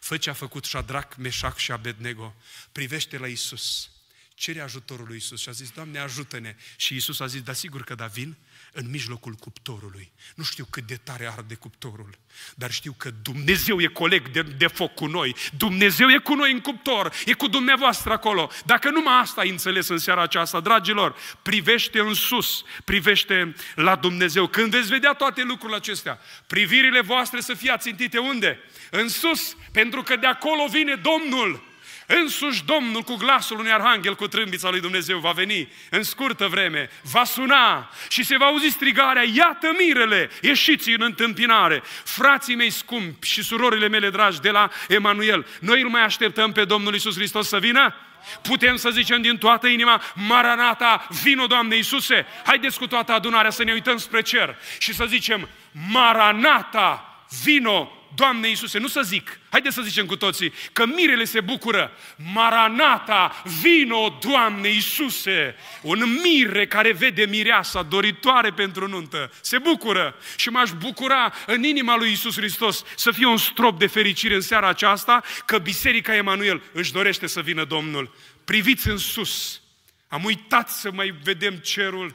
Fă ce a făcut Șadrac, Meșac și Abednego. Privește la Isus cere ajutorul lui Isus și a zis, Doamne, ajută-ne. Și Isus a zis, da, sigur că da, vin în mijlocul cuptorului. Nu știu cât de tare arde cuptorul, dar știu că Dumnezeu e coleg de, de foc cu noi. Dumnezeu e cu noi în cuptor, e cu dumneavoastră acolo. Dacă numai asta ai înțeles în seara aceasta, dragilor, privește în sus, privește la Dumnezeu. Când veți vedea toate lucrurile acestea, privirile voastre să fie ațintite unde? În sus, pentru că de acolo vine Domnul. Însuși Domnul cu glasul unui arhanghel cu trâmbița lui Dumnezeu va veni în scurtă vreme, va suna și se va auzi strigarea, iată mirele, ieșiți în întâmpinare. Frații mei scumpi și surorile mele dragi de la Emanuel, noi îl mai așteptăm pe Domnul Isus Hristos să vină? Putem să zicem din toată inima, Maranata, vino Doamne Iisuse, haideți cu toată adunarea să ne uităm spre cer și să zicem, Maranata, vino Doamne Iisuse, nu să zic, haideți să zicem cu toții, că mirele se bucură. Maranata, vino, Doamne Iisuse! Un mire care vede mireasa doritoare pentru nuntă. Se bucură și m-aș bucura în inima lui Iisus Hristos să fie un strop de fericire în seara aceasta că Biserica Emanuel își dorește să vină Domnul. Priviți în sus, am uitat să mai vedem cerul,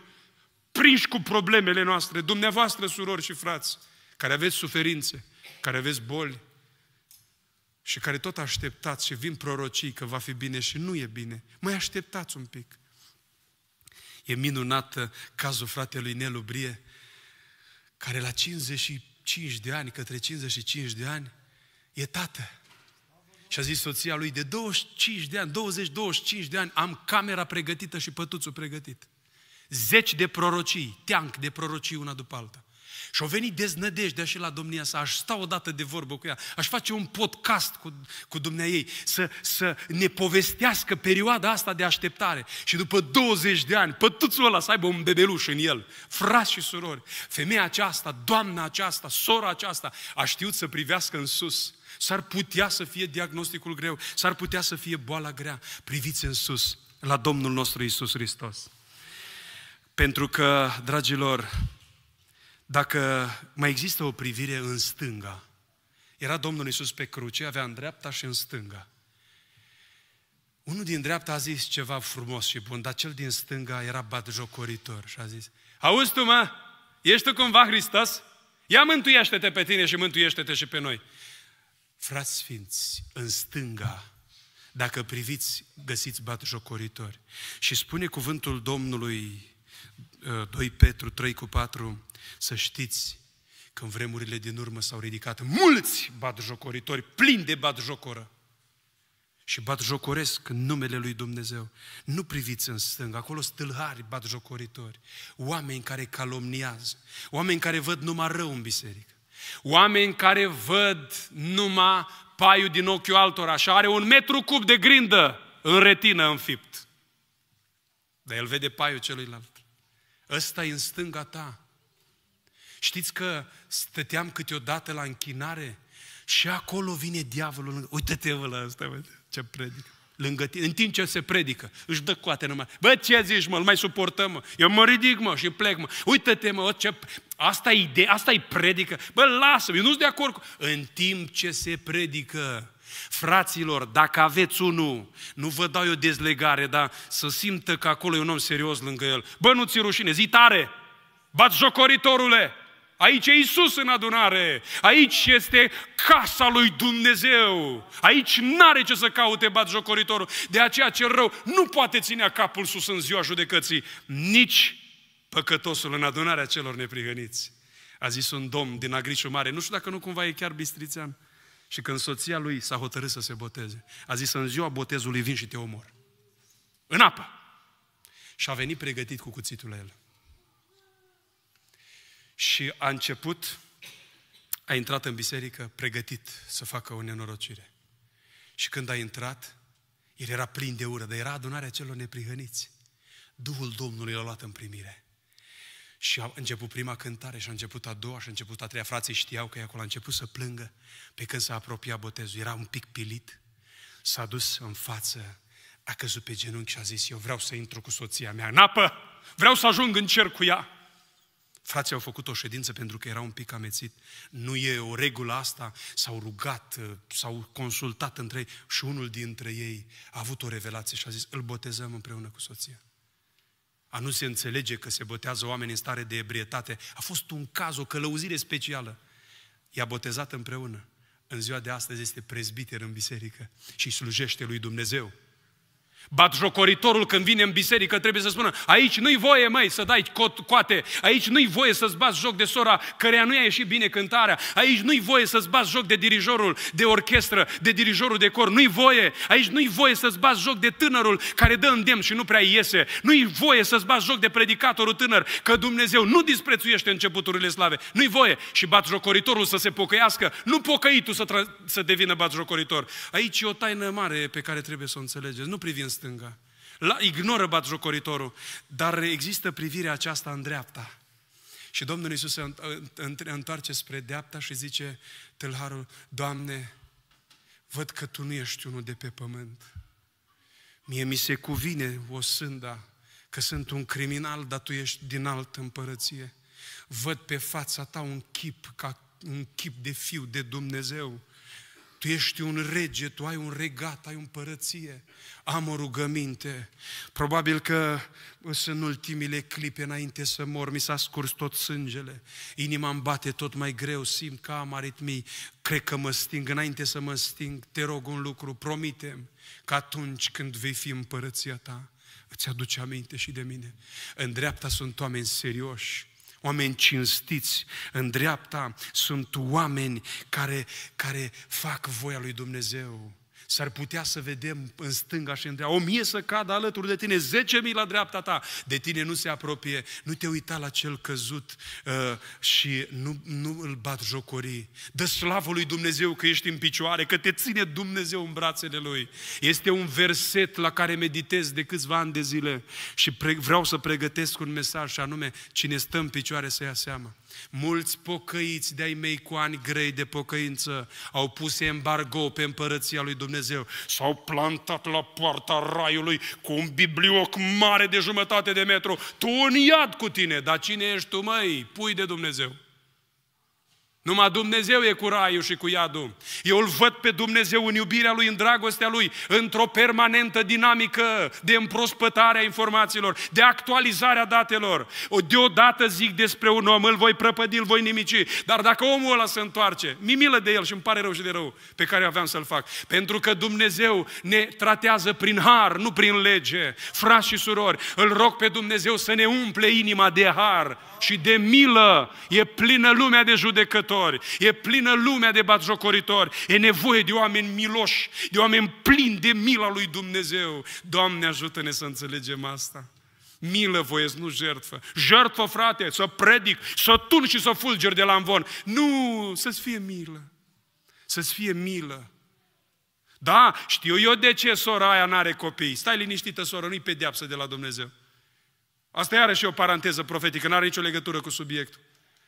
prinși cu problemele noastre, dumneavoastră, surori și frați, care aveți suferințe, care aveți boli și care tot așteptați și vin prorocii că va fi bine și nu e bine. Mai așteptați un pic. E minunat uh, cazul fratelui Nelu Brie, care la 55 de ani, către 55 de ani, e tată. Și a zis soția lui, de 25 de ani, 20-25 de ani, am camera pregătită și pătuțul pregătit. Zeci de prorocii, teanc de prorocii una după alta. Și-o venit deznădejdea și la domnia sa, aș sta odată de vorbă cu ea, aș face un podcast cu, cu dumnea ei, să, să ne povestească perioada asta de așteptare. Și după 20 de ani, pătuțul ăla să aibă un bebeluș în el, frați și surori, femeia aceasta, doamna aceasta, sora aceasta, a știut să privească în sus. S-ar putea să fie diagnosticul greu, s-ar putea să fie boala grea. Priviți în sus, la Domnul nostru Isus Hristos. Pentru că, dragilor, dacă mai există o privire în stânga, era Domnul Iisus pe cruce, avea în dreapta și în stânga. Unul din dreapta a zis ceva frumos și bun, dar cel din stânga era batjocoritor și a zis, Auzi tu, mă, ești tu cumva Hristos? Ia mântuiește-te pe tine și mântuiește-te și pe noi. Frați sfinți, în stânga, dacă priviți, găsiți batjocoritori. Și spune cuvântul Domnului 2 uh, Petru 3 cu 4, să știți că în vremurile din urmă s-au ridicat mulți batjocoritori, plini de batjocoră și batjocoresc în numele lui Dumnezeu. Nu priviți în stânga, acolo stâlhari batjocoritori, oameni care calomniază, oameni care văd numai rău în biserică, oameni care văd numai paiul din ochiul altora și are un metru cub de grindă în retină înfipt. Dar el vede paiul celuilalt ăsta e în stânga ta. Știți că stăteam câteodată la închinare și acolo vine diavolul. Uite-te la ăsta, ce predică. Lângă tine, în timp ce se predică, își dă coate numai. Bă, ce zici, mă, îl mai suportăm, mă? Eu mă ridic, mă, și plec, mă. Uite-te, mă, ce... asta e idee, asta e predică. Bă, lasă-mă, eu nu sunt de acord cu... În timp ce se predică, Fraților, dacă aveți unul, nu vă dau eu dezlegare, dar să simtă că acolo e un om serios lângă el. Bă, nu ți rușine, zi tare! Bați jocoritorule! Aici e Isus în adunare. Aici este casa lui Dumnezeu. Aici n-are ce să caute bat jocoritorul. De aceea cel rău nu poate ține capul sus în ziua judecății. Nici păcătosul în adunarea celor neprihăniți. A zis un domn din Agriciu Mare, nu știu dacă nu cumva e chiar bistrițean. Și când soția lui s-a hotărât să se boteze, a zis, în ziua botezului vin și te omor. În apă. Și a venit pregătit cu cuțitul la el. Și a început, a intrat în biserică pregătit să facă o nenorocire. Și când a intrat, el era plin de ură, dar era adunarea celor neprihăniți. Duhul Domnului l-a luat în primire. Și a început prima cântare și a început a doua și a început a treia. Frații știau că e acolo, a început să plângă pe când s-a apropiat botezul. Era un pic pilit, s-a dus în față, a căzut pe genunchi și a zis, eu vreau să intru cu soția mea în apă, vreau să ajung în cer cu ea. Frații au făcut o ședință pentru că era un pic amețit. Nu e o regulă asta. S-au rugat, uh, s-au consultat între ei și unul dintre ei a avut o revelație și a zis, îl botezăm împreună cu soția a nu se înțelege că se botează oameni în stare de ebrietate. A fost un caz, o călăuzire specială. I-a botezat împreună. În ziua de astăzi este prezbiter în biserică și slujește lui Dumnezeu. Batjocoritorul când vine în biserică trebuie să spună aici nu-i voie, mai să dai cot, coate, aici nu-i voie să-ți bați joc de sora căreia nu i-a ieșit bine cântarea, aici nu-i voie să-ți bați joc de dirijorul de orchestră, de dirijorul de cor, nu-i voie, aici nu-i voie să-ți bați joc de tânărul care dă îndemn și nu prea iese, nu-i voie să-ți bați joc de predicatorul tânăr, că Dumnezeu nu disprețuiește începuturile slave, nu-i voie și batjocoritorul să se pocăiască, nu pocăitul să, tra- să devină batjocoritor. Aici e o taină mare pe care trebuie să o înțelegeți, nu privind în stânga. La, ignoră batjocoritorul, dar există privirea aceasta în dreapta. Și Domnul Iisus se întoarce spre dreapta și zice tâlharul, Doamne, văd că Tu nu ești unul de pe pământ. Mie mi se cuvine o sânda că sunt un criminal, dar Tu ești din altă împărăție. Văd pe fața Ta un chip, ca un chip de fiu, de Dumnezeu. Tu ești un rege, tu ai un regat, ai un părăție. Am o rugăminte. Probabil că sunt în ultimile clipe înainte să mor, mi s-a scurs tot sângele. Inima îmi bate tot mai greu, simt că am aritmii, cred că mă sting. Înainte să mă sting, te rog un lucru, promitem că atunci când vei fi împărăția ta, îți aduce aminte și de mine. În dreapta sunt oameni serioși, oameni cinstiți. În dreapta sunt oameni care, care fac voia lui Dumnezeu. S-ar putea să vedem în stânga și în dreapta, o mie să cadă alături de tine, zece mii la dreapta ta, de tine nu se apropie, nu te uita la cel căzut uh, și nu, nu îl bat jocorii. Dă slavă lui Dumnezeu că ești în picioare, că te ține Dumnezeu în brațele Lui. Este un verset la care meditez de câțiva ani de zile și pre- vreau să pregătesc un mesaj și anume, cine stă în picioare să ia seama. Mulți pocăiți de-ai mei cu ani grei de pocăință au pus embargo pe împărăția lui Dumnezeu. S-au plantat la poarta raiului cu un biblioc mare de jumătate de metru. Tu un iad cu tine, dar cine ești tu, măi? Pui de Dumnezeu. Numai Dumnezeu e cu raiul și cu iadul. Eu îl văd pe Dumnezeu în iubirea Lui, în dragostea Lui, într-o permanentă dinamică de împrospătare a informațiilor, de actualizarea datelor. O Deodată zic despre un om, îl voi prăpădi, îl voi nimici. Dar dacă omul ăla se întoarce, mi milă de el și îmi pare rău și de rău pe care aveam să-l fac. Pentru că Dumnezeu ne tratează prin har, nu prin lege. Frați și surori, îl rog pe Dumnezeu să ne umple inima de har și de milă. E plină lumea de judecători, e plină lumea de batjocoritori. E nevoie de oameni miloși, de oameni plini de mila lui Dumnezeu. Doamne, ajută-ne să înțelegem asta. Milă voiesc, nu jertfă. Jertfă, frate, să predic, să tun și să fulger de la învon. Nu, să-ți fie milă. Să-ți fie milă. Da, știu eu de ce sora aia n-are copii. Stai liniștită, soră, nu-i pedeapsă de la Dumnezeu. Asta e și o paranteză profetică, nu are nicio legătură cu subiectul.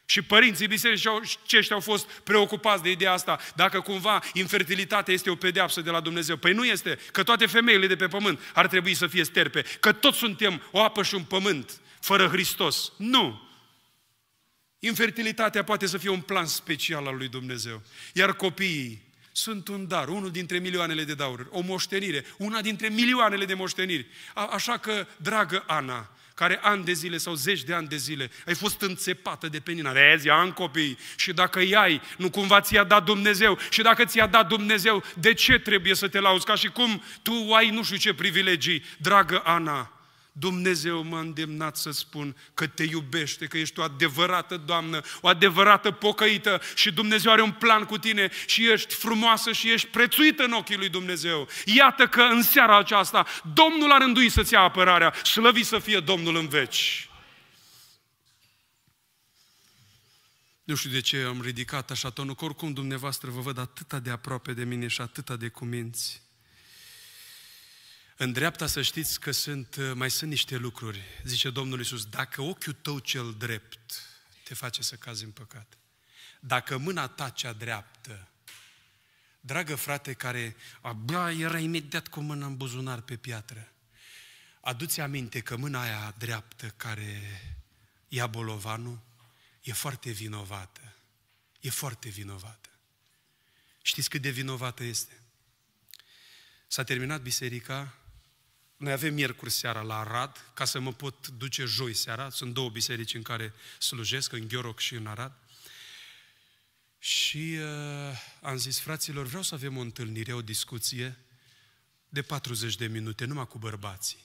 Și părinții bisericești au fost preocupați de ideea asta, dacă cumva infertilitatea este o pedeapsă de la Dumnezeu. Păi nu este, că toate femeile de pe pământ ar trebui să fie sterpe, că toți suntem o apă și un pământ fără Hristos. Nu! Infertilitatea poate să fie un plan special al lui Dumnezeu. Iar copiii sunt un dar, unul dintre milioanele de daruri, o moștenire, una dintre milioanele de moșteniri. A, așa că, dragă Ana, care ani de zile sau zeci de ani de zile ai fost înțepată de penina. Vezi, ia în copii și dacă ai, nu cumva ți-a dat Dumnezeu. Și dacă ți-a dat Dumnezeu, de ce trebuie să te lauzi? Ca și cum tu ai nu știu ce privilegii, dragă Ana. Dumnezeu m-a îndemnat să spun că te iubește, că ești o adevărată doamnă, o adevărată pocăită și Dumnezeu are un plan cu tine și ești frumoasă și ești prețuită în ochii lui Dumnezeu. Iată că în seara aceasta Domnul a rânduit să-ți ia apărarea, slăvi să fie Domnul în veci. Nu știu de ce am ridicat așa tonul, că oricum dumneavoastră vă văd atâta de aproape de mine și atâta de cuminți. În dreapta să știți că sunt, uh, mai sunt niște lucruri. Zice Domnul Iisus, dacă ochiul tău cel drept te face să cazi în păcat, dacă mâna ta cea dreaptă, dragă frate care abia era imediat cu mâna în buzunar pe piatră, aduți aminte că mâna aia dreaptă care ia bolovanul e foarte vinovată. E foarte vinovată. Știți cât de vinovată este? S-a terminat biserica, noi avem miercuri seara la Arad, ca să mă pot duce joi seara. Sunt două biserici în care slujesc, în Gheoroc și în Arad. Și uh, am zis, fraților, vreau să avem o întâlnire, o discuție de 40 de minute, numai cu bărbații.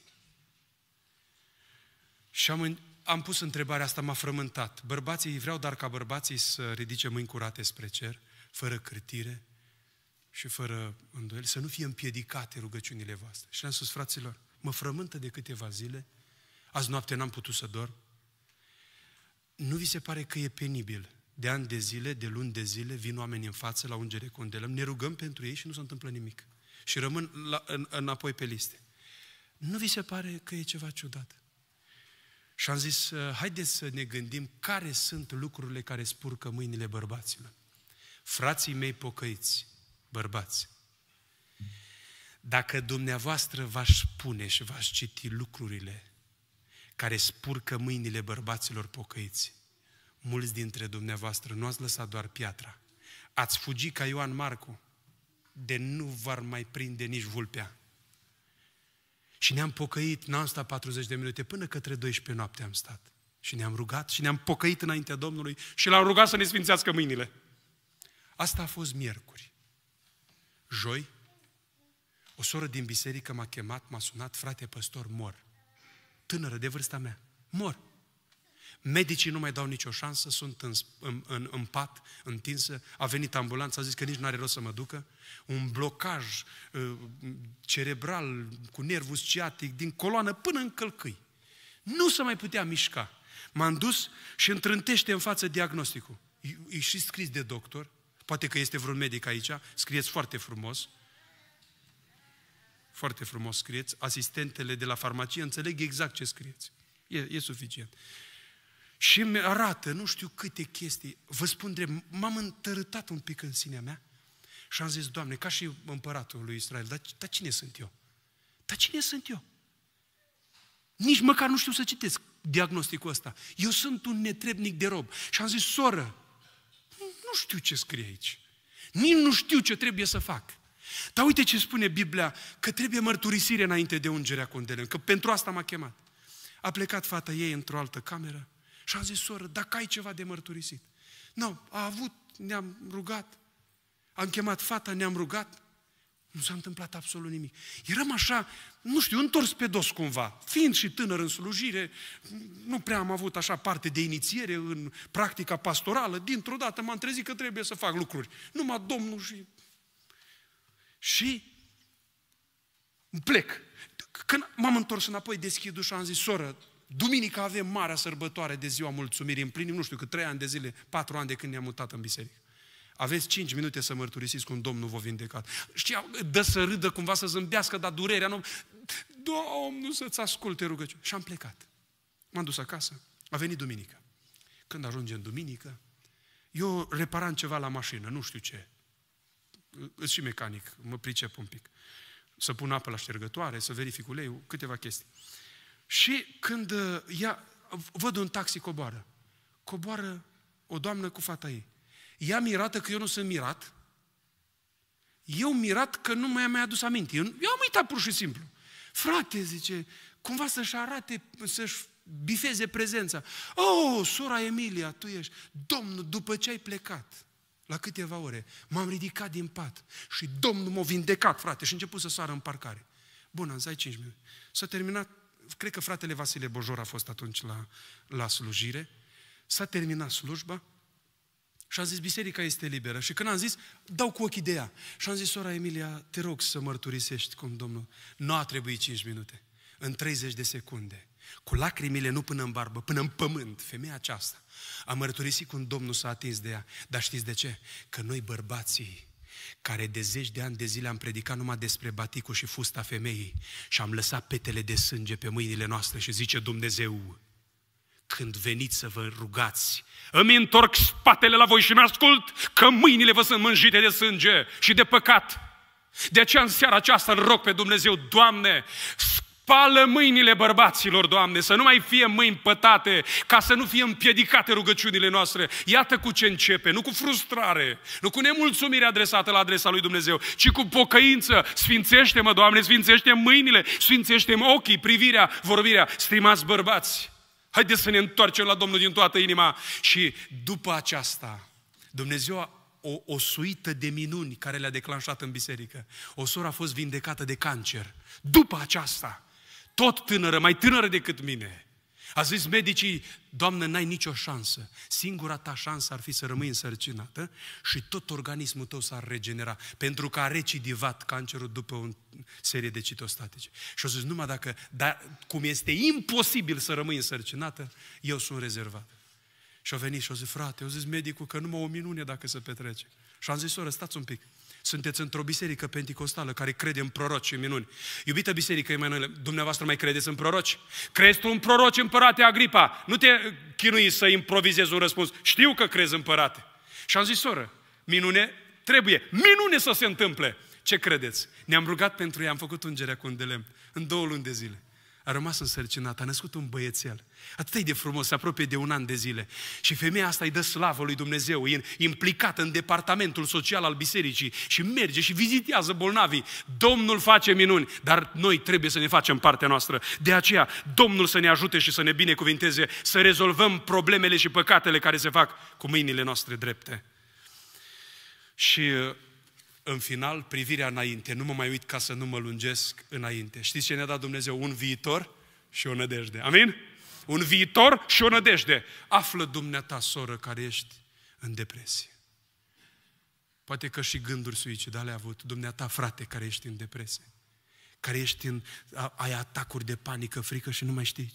Și am, am pus întrebarea asta, m-a frământat. Bărbații, vreau dar ca bărbații să ridice mâini curate spre cer, fără cârtire și fără îndoieli, să nu fie împiedicate rugăciunile voastre. Și le-am spus, fraților, mă frământă de câteva zile, azi noapte n-am putut să dorm. Nu vi se pare că e penibil? De ani de zile, de luni de zile, vin oameni în față la ungere condelăm, ne rugăm pentru ei și nu se întâmplă nimic. Și rămân la, în, înapoi pe liste. Nu vi se pare că e ceva ciudat? Și am zis, ă, haideți să ne gândim care sunt lucrurile care spurcă mâinile bărbaților. Frații mei pocăiți, bărbați, dacă dumneavoastră v-aș pune și v-aș citi lucrurile care spurcă mâinile bărbaților pocăiți, mulți dintre dumneavoastră nu ați lăsat doar piatra, ați fugit ca Ioan Marcu, de nu v-ar mai prinde nici vulpea. Și ne-am pocăit, n-am stat 40 de minute, până către 12 noapte am stat. Și ne-am rugat și ne-am pocăit înaintea Domnului și l-am rugat să ne sfințească mâinile. Asta a fost miercuri. Joi, o soră din biserică m-a chemat, m-a sunat, frate păstor, mor. Tânără, de vârsta mea, mor. Medicii nu mai dau nicio șansă, sunt în, în, în, în pat, întinsă, a venit ambulanța, a zis că nici nu are rost să mă ducă. Un blocaj uh, cerebral cu nervul sciatic, din coloană până în călcâi. Nu se mai putea mișca. M-am dus și întrântește în față diagnosticul. E, e și scris de doctor, poate că este vreun medic aici, scrieți foarte frumos, foarte frumos scrieți. Asistentele de la farmacie înțeleg exact ce scrieți. E, e suficient. Și îmi arată nu știu câte chestii. Vă spun drept, m-am întărâtat un pic în sinea mea și am zis, Doamne, ca și împăratul lui Israel, dar, dar cine sunt eu? Dar cine sunt eu? Nici măcar nu știu să citesc diagnosticul ăsta. Eu sunt un netrebnic de rob. Și am zis, soră, nu știu ce scrie aici. Nici nu știu ce trebuie să fac. Dar uite ce spune Biblia, că trebuie mărturisire înainte de ungerea condelem, că pentru asta m-a chemat. A plecat fata ei într-o altă cameră și a zis, soră, dacă ai ceva de mărturisit. Nu, a avut, ne-am rugat, am chemat fata, ne-am rugat, nu s-a întâmplat absolut nimic. Eram așa, nu știu, întors pe dos cumva. Fiind și tânăr în slujire, nu prea am avut așa parte de inițiere în practica pastorală. Dintr-o dată m-am trezit că trebuie să fac lucruri. Numai Domnul și și plec. Când m-am întors înapoi, deschid ușa, am zis, soră, duminica avem marea sărbătoare de ziua mulțumirii, împlinim nu știu cât, trei ani de zile, patru ani de când ne-am mutat în biserică. Aveți cinci minute să mărturisiți cum Domnul vă vindecat. Știa, dă să râdă cumva, să zâmbească, dar durerea nu... Domnul să-ți asculte rugăciune. Și am plecat. M-am dus acasă. A venit Duminica. Când ajunge în duminică, eu reparam ceva la mașină, nu știu ce sunt și mecanic, mă pricep un pic. Să pun apă la ștergătoare, să verific uleiul, câteva chestii. Și când ea, uh, văd un taxi coboară. Coboară o doamnă cu fata ei. Ea mirată că eu nu sunt mirat. Eu mirat că nu mai mi-a adus aminte. Eu, eu am uitat pur și simplu. Frate, zice, cumva să-și arate, să-și bifeze prezența. Oh, sora Emilia, tu ești. Domnul, după ce ai plecat, la câteva ore, m-am ridicat din pat și Domnul m-a vindecat, frate, și a început să sară în parcare. Bun, am zis, 5 minute. S-a terminat, cred că fratele Vasile Bojor a fost atunci la, la slujire, s-a terminat slujba și am zis, biserica este liberă. Și când am zis, dau cu ochii de ea. Și am zis, sora Emilia, te rog să mărturisești cum Domnul. Nu a trebuit 5 minute, în 30 de secunde, cu lacrimile nu până în barbă, până în pământ, femeia aceasta a mărturisit când Domnul s-a atins de ea. Dar știți de ce? Că noi bărbații care de zeci de ani de zile am predicat numai despre baticul și fusta femeii și am lăsat petele de sânge pe mâinile noastre și zice Dumnezeu, când veniți să vă rugați, îmi întorc spatele la voi și mi-ascult că mâinile vă sunt mânjite de sânge și de păcat. De aceea în seara aceasta îl rog pe Dumnezeu, Doamne, Spală mâinile bărbaților, Doamne, să nu mai fie mâini pătate, ca să nu fie împiedicate rugăciunile noastre. Iată cu ce începe, nu cu frustrare, nu cu nemulțumire adresată la adresa lui Dumnezeu, ci cu pocăință. Sfințește-mă, Doamne, sfințește mâinile, sfințește mă ochii, privirea, vorbirea. strimați bărbați, haideți să ne întoarcem la Domnul din toată inima și după aceasta, Dumnezeu a o, o suită de minuni care le-a declanșat în biserică. O soră a fost vindecată de cancer. După aceasta, tot tânără, mai tânără decât mine. A zis medicii, doamnă, n-ai nicio șansă. Singura ta șansă ar fi să rămâi însărcinată și tot organismul tău s-ar regenera, pentru că a recidivat cancerul după o serie de citostatice. Și a zis, numai dacă, dar cum este imposibil să rămâi însărcinată, eu sunt rezervat. Și a venit și a zis, frate, a zis medicul că numai o minune dacă se petrece. Și am zis, soră, stați un pic. Sunteți într-o biserică pentecostală care crede în proroci și în minuni. Iubită biserică Emanuele, dumneavoastră mai credeți în proroci? Crezi tu în proroci, împărate Agripa? Nu te chinui să improvizezi un răspuns. Știu că crezi împărate. Și am zis, soră, minune trebuie. Minune să se întâmple. Ce credeți? Ne-am rugat pentru ea, am făcut ungerea cu un de lemn, în două luni de zile a rămas însărcinată, a născut un băiețel. Atât de frumos, aproape de un an de zile. Și femeia asta îi dă slavă lui Dumnezeu, e implicată în departamentul social al bisericii și merge și vizitează bolnavii. Domnul face minuni, dar noi trebuie să ne facem partea noastră. De aceea, Domnul să ne ajute și să ne binecuvinteze, să rezolvăm problemele și păcatele care se fac cu mâinile noastre drepte. Și în final, privirea înainte. Nu mă mai uit ca să nu mă lungesc înainte. Știți ce ne-a dat Dumnezeu? Un viitor și o nădejde. Amin? Un viitor și o nădejde. Află dumneata, soră, care ești în depresie. Poate că și gânduri suicidale ai avut. Dumneata, frate, care ești în depresie. Care ești în... ai atacuri de panică, frică și nu mai știi.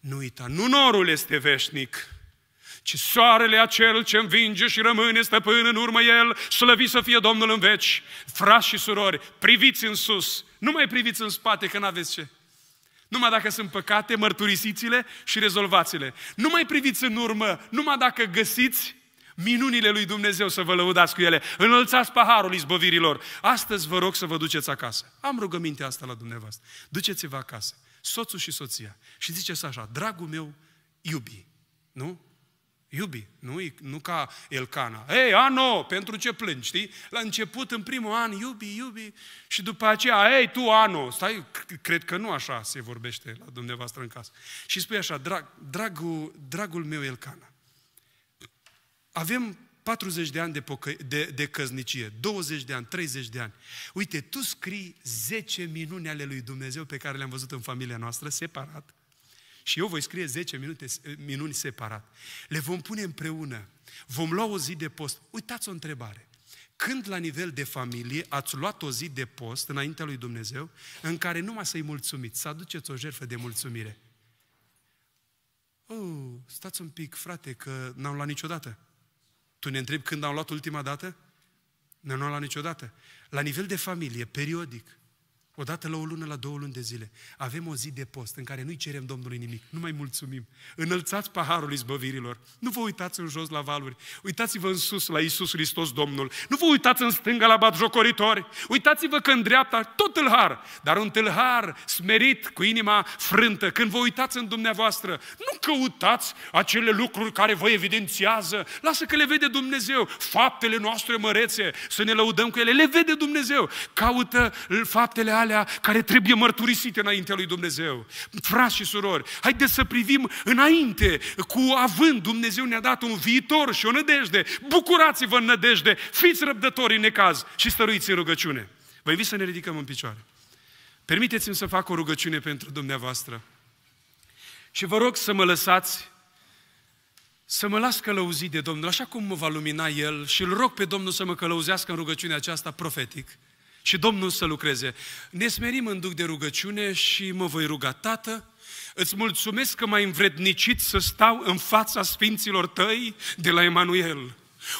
Nu uita, nu norul este veșnic, ci soarele acel ce învinge și rămâne stăpân în urmă el, slăvi să fie Domnul în veci. Frați și surori, priviți în sus, nu mai priviți în spate că n-aveți ce. Numai dacă sunt păcate, mărturisiți-le și rezolvați-le. Nu mai priviți în urmă, numai dacă găsiți minunile lui Dumnezeu să vă lăudați cu ele. Înălțați paharul izbăvirilor. Astăzi vă rog să vă duceți acasă. Am rugămintea asta la dumneavoastră. Duceți-vă acasă, soțul și soția. Și ziceți așa, dragul meu, iubi. Nu? Iubi, nu, nu ca Elcana. Ei, ano, pentru ce plângi, știi? La început, în primul an, iubi, iubi, și după aceea, ei, tu, ano, stai, cred că nu așa se vorbește la dumneavoastră în casă. Și spui așa, drag, dragul, dragul meu Elcana, avem 40 de ani de, pocă, de, de căznicie, 20 de ani, 30 de ani. Uite, tu scrii 10 minuni ale lui Dumnezeu pe care le-am văzut în familia noastră, separat, și eu voi scrie 10 minute, eh, minuni separat. Le vom pune împreună. Vom lua o zi de post. Uitați o întrebare. Când la nivel de familie ați luat o zi de post înaintea lui Dumnezeu în care numai să-i mulțumiți, să aduceți o jertfă de mulțumire? Oh, stați un pic, frate, că n-am luat niciodată. Tu ne întrebi când am luat ultima dată? Nu am luat niciodată. La nivel de familie, periodic, Odată la o lună, la două luni de zile, avem o zi de post în care nu-i cerem Domnului nimic, nu mai mulțumim. Înălțați paharul izbăvirilor. Nu vă uitați în jos la valuri. Uitați-vă în sus la Isus Hristos Domnul. Nu vă uitați în stânga la batjocoritori. Uitați-vă că în dreapta tot tâlhar, dar un tâlhar smerit, cu inima frântă. Când vă uitați în dumneavoastră, nu căutați acele lucruri care vă evidențiază. Lasă că le vede Dumnezeu. Faptele noastre mărețe, să ne lăudăm cu ele, le vede Dumnezeu. Caută faptele alea care trebuie mărturisite înaintea lui Dumnezeu. Frați și surori, haideți să privim înainte cu având Dumnezeu ne-a dat un viitor și o nădejde. Bucurați-vă în nădejde, fiți răbdători în necaz și stăruiți în rugăciune. Vă invit să ne ridicăm în picioare. Permiteți-mi să fac o rugăciune pentru dumneavoastră. Și vă rog să mă lăsați să mă las călăuzit de Domnul, așa cum mă va lumina El și îl rog pe Domnul să mă călăuzească în rugăciunea aceasta profetic. Și Domnul să lucreze. Ne smerim în duc de rugăciune și mă voi ruga, Tată, îți mulțumesc că m-ai învrednicit să stau în fața Sfinților tăi de la Emanuel.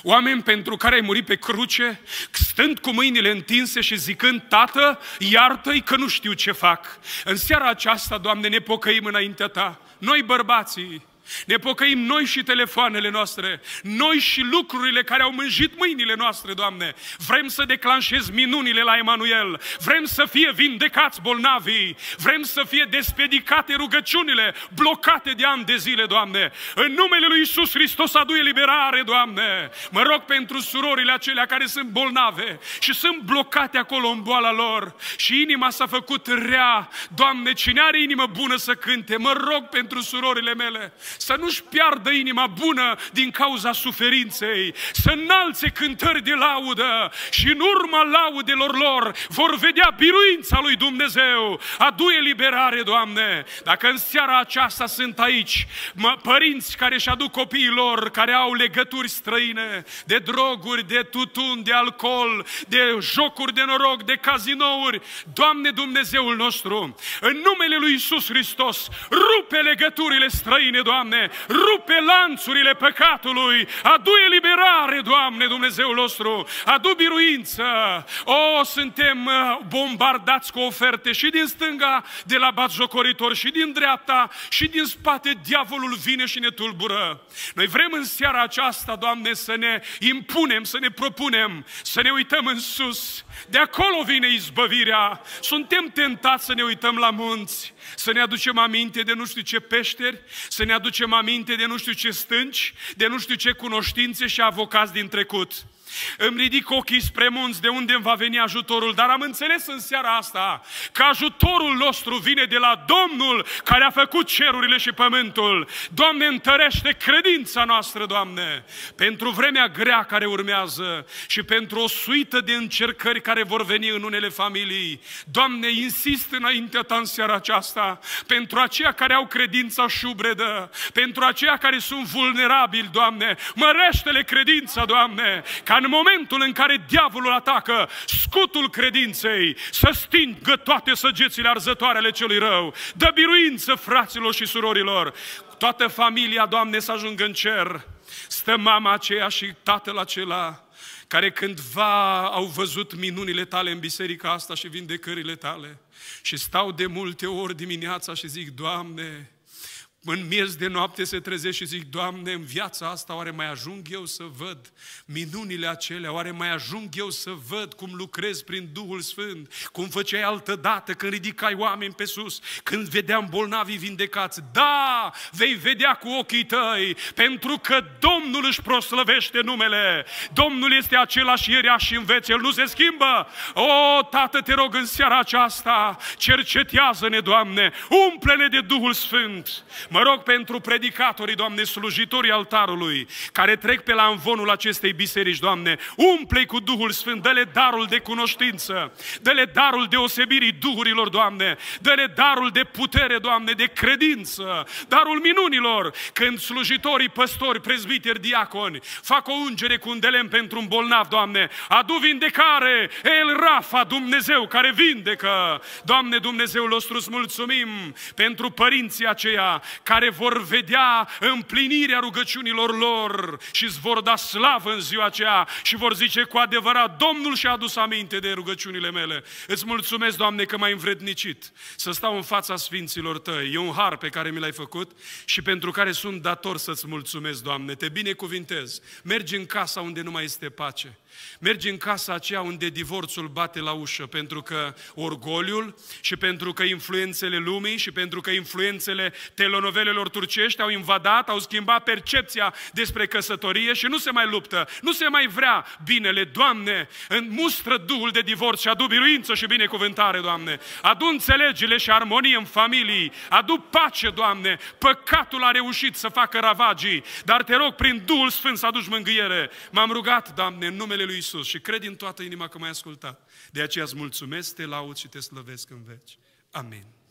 Oameni pentru care ai murit pe cruce, stând cu mâinile întinse și zicând, Tată, iartă-i că nu știu ce fac. În seara aceasta, Doamne, ne pocăim înaintea Ta. Noi bărbații, ne pocăim noi și telefoanele noastre, noi și lucrurile care au mânjit mâinile noastre, Doamne. Vrem să declanșez minunile la Emanuel, vrem să fie vindecați bolnavii, vrem să fie despedicate rugăciunile blocate de ani de zile, Doamne. În numele Lui Isus Hristos adu eliberare, Doamne. Mă rog pentru surorile acelea care sunt bolnave și sunt blocate acolo în boala lor și inima s-a făcut rea. Doamne, cine are inimă bună să cânte? Mă rog pentru surorile mele să nu-și piardă inima bună din cauza suferinței, să înalțe cântări de laudă și în urma laudelor lor vor vedea biruința lui Dumnezeu. Adu eliberare, Doamne! Dacă în seara aceasta sunt aici mă, părinți care își aduc copiilor, care au legături străine de droguri, de tutun, de alcool, de jocuri de noroc, de cazinouri, Doamne Dumnezeul nostru, în numele Lui Isus Hristos, rupe legăturile străine, Doamne! Doamne, rupe lanțurile păcatului, adu eliberare, Doamne, Dumnezeul nostru, adu biruință. O, suntem uh, bombardați cu oferte și din stânga, de la batjocoritor, și din dreapta, și din spate diavolul vine și ne tulbură. Noi vrem în seara aceasta, Doamne, să ne impunem, să ne propunem, să ne uităm în sus. De acolo vine izbăvirea. Suntem tentați să ne uităm la munți, să ne aducem aminte de nu știu ce peșteri, să ne aducem aminte de nu știu ce stânci, de nu știu ce cunoștințe și avocați din trecut. Îmi ridic ochii spre munți de unde îmi va veni ajutorul, dar am înțeles în seara asta că ajutorul nostru vine de la Domnul care a făcut cerurile și pământul. Doamne, întărește credința noastră, Doamne, pentru vremea grea care urmează și pentru o suită de încercări care vor veni în unele familii. Doamne, insist înaintea Ta în seara aceasta pentru aceia care au credința șubredă, pentru aceia care sunt vulnerabili, Doamne, mărește-le credința, Doamne, ca în momentul în care diavolul atacă scutul credinței, să stingă toate săgețile arzătoare ale celui rău. Dă biruință fraților și surorilor. Toată familia, Doamne, să ajungă în cer. Stă mama aceea și tatăl acela care cândva au văzut minunile tale în biserica asta și vindecările tale și stau de multe ori dimineața și zic, Doamne, în miez de noapte se trezește și zic, Doamne, în viața asta oare mai ajung eu să văd minunile acelea? Oare mai ajung eu să văd cum lucrez prin Duhul Sfânt? Cum făceai altă dată când ridicai oameni pe sus? Când vedeam bolnavii vindecați? Da, vei vedea cu ochii tăi, pentru că Domnul își proslăvește numele. Domnul este același ieri și în veți El nu se schimbă. O, Tată, te rog în seara aceasta, cercetează-ne, Doamne, umple-ne de Duhul Sfânt. Mă rog pentru predicatorii, Doamne, slujitorii altarului, care trec pe la învonul acestei biserici, Doamne, umple cu Duhul Sfânt, dă darul de cunoștință, dă-le darul deosebirii duhurilor, Doamne, dă darul de putere, Doamne, de credință, darul minunilor, când slujitorii, păstori, prezbiteri, diaconi, fac o ungere cu un delem pentru un bolnav, Doamne, adu vindecare, El Rafa, Dumnezeu care vindecă, Doamne Dumnezeu nostru, îți mulțumim pentru părinții aceia care vor vedea împlinirea rugăciunilor lor și îți vor da slavă în ziua aceea și vor zice cu adevărat, Domnul și-a adus aminte de rugăciunile mele. Îți mulțumesc, Doamne, că m-ai învrednicit să stau în fața Sfinților Tăi. E un har pe care mi l-ai făcut și pentru care sunt dator să-ți mulțumesc, Doamne. Te binecuvintez. Mergi în casa unde nu mai este pace Mergi în casa aceea unde divorțul bate la ușă, pentru că orgoliul și pentru că influențele lumii și pentru că influențele telenovelelor turcești au invadat, au schimbat percepția despre căsătorie și nu se mai luptă, nu se mai vrea binele, Doamne, în mustră duhul de divorț și adu biruință și binecuvântare, Doamne. Adu înțelegile și armonie în familii, adu pace, Doamne. Păcatul a reușit să facă ravagii, dar te rog prin Duhul Sfânt să aduci mângâiere. M-am rugat, Doamne, în numele numele lui Isus și cred din toată inima că m-ai ascultat. De aceea îți mulțumesc, te laud și te slăvesc în veci. Amin.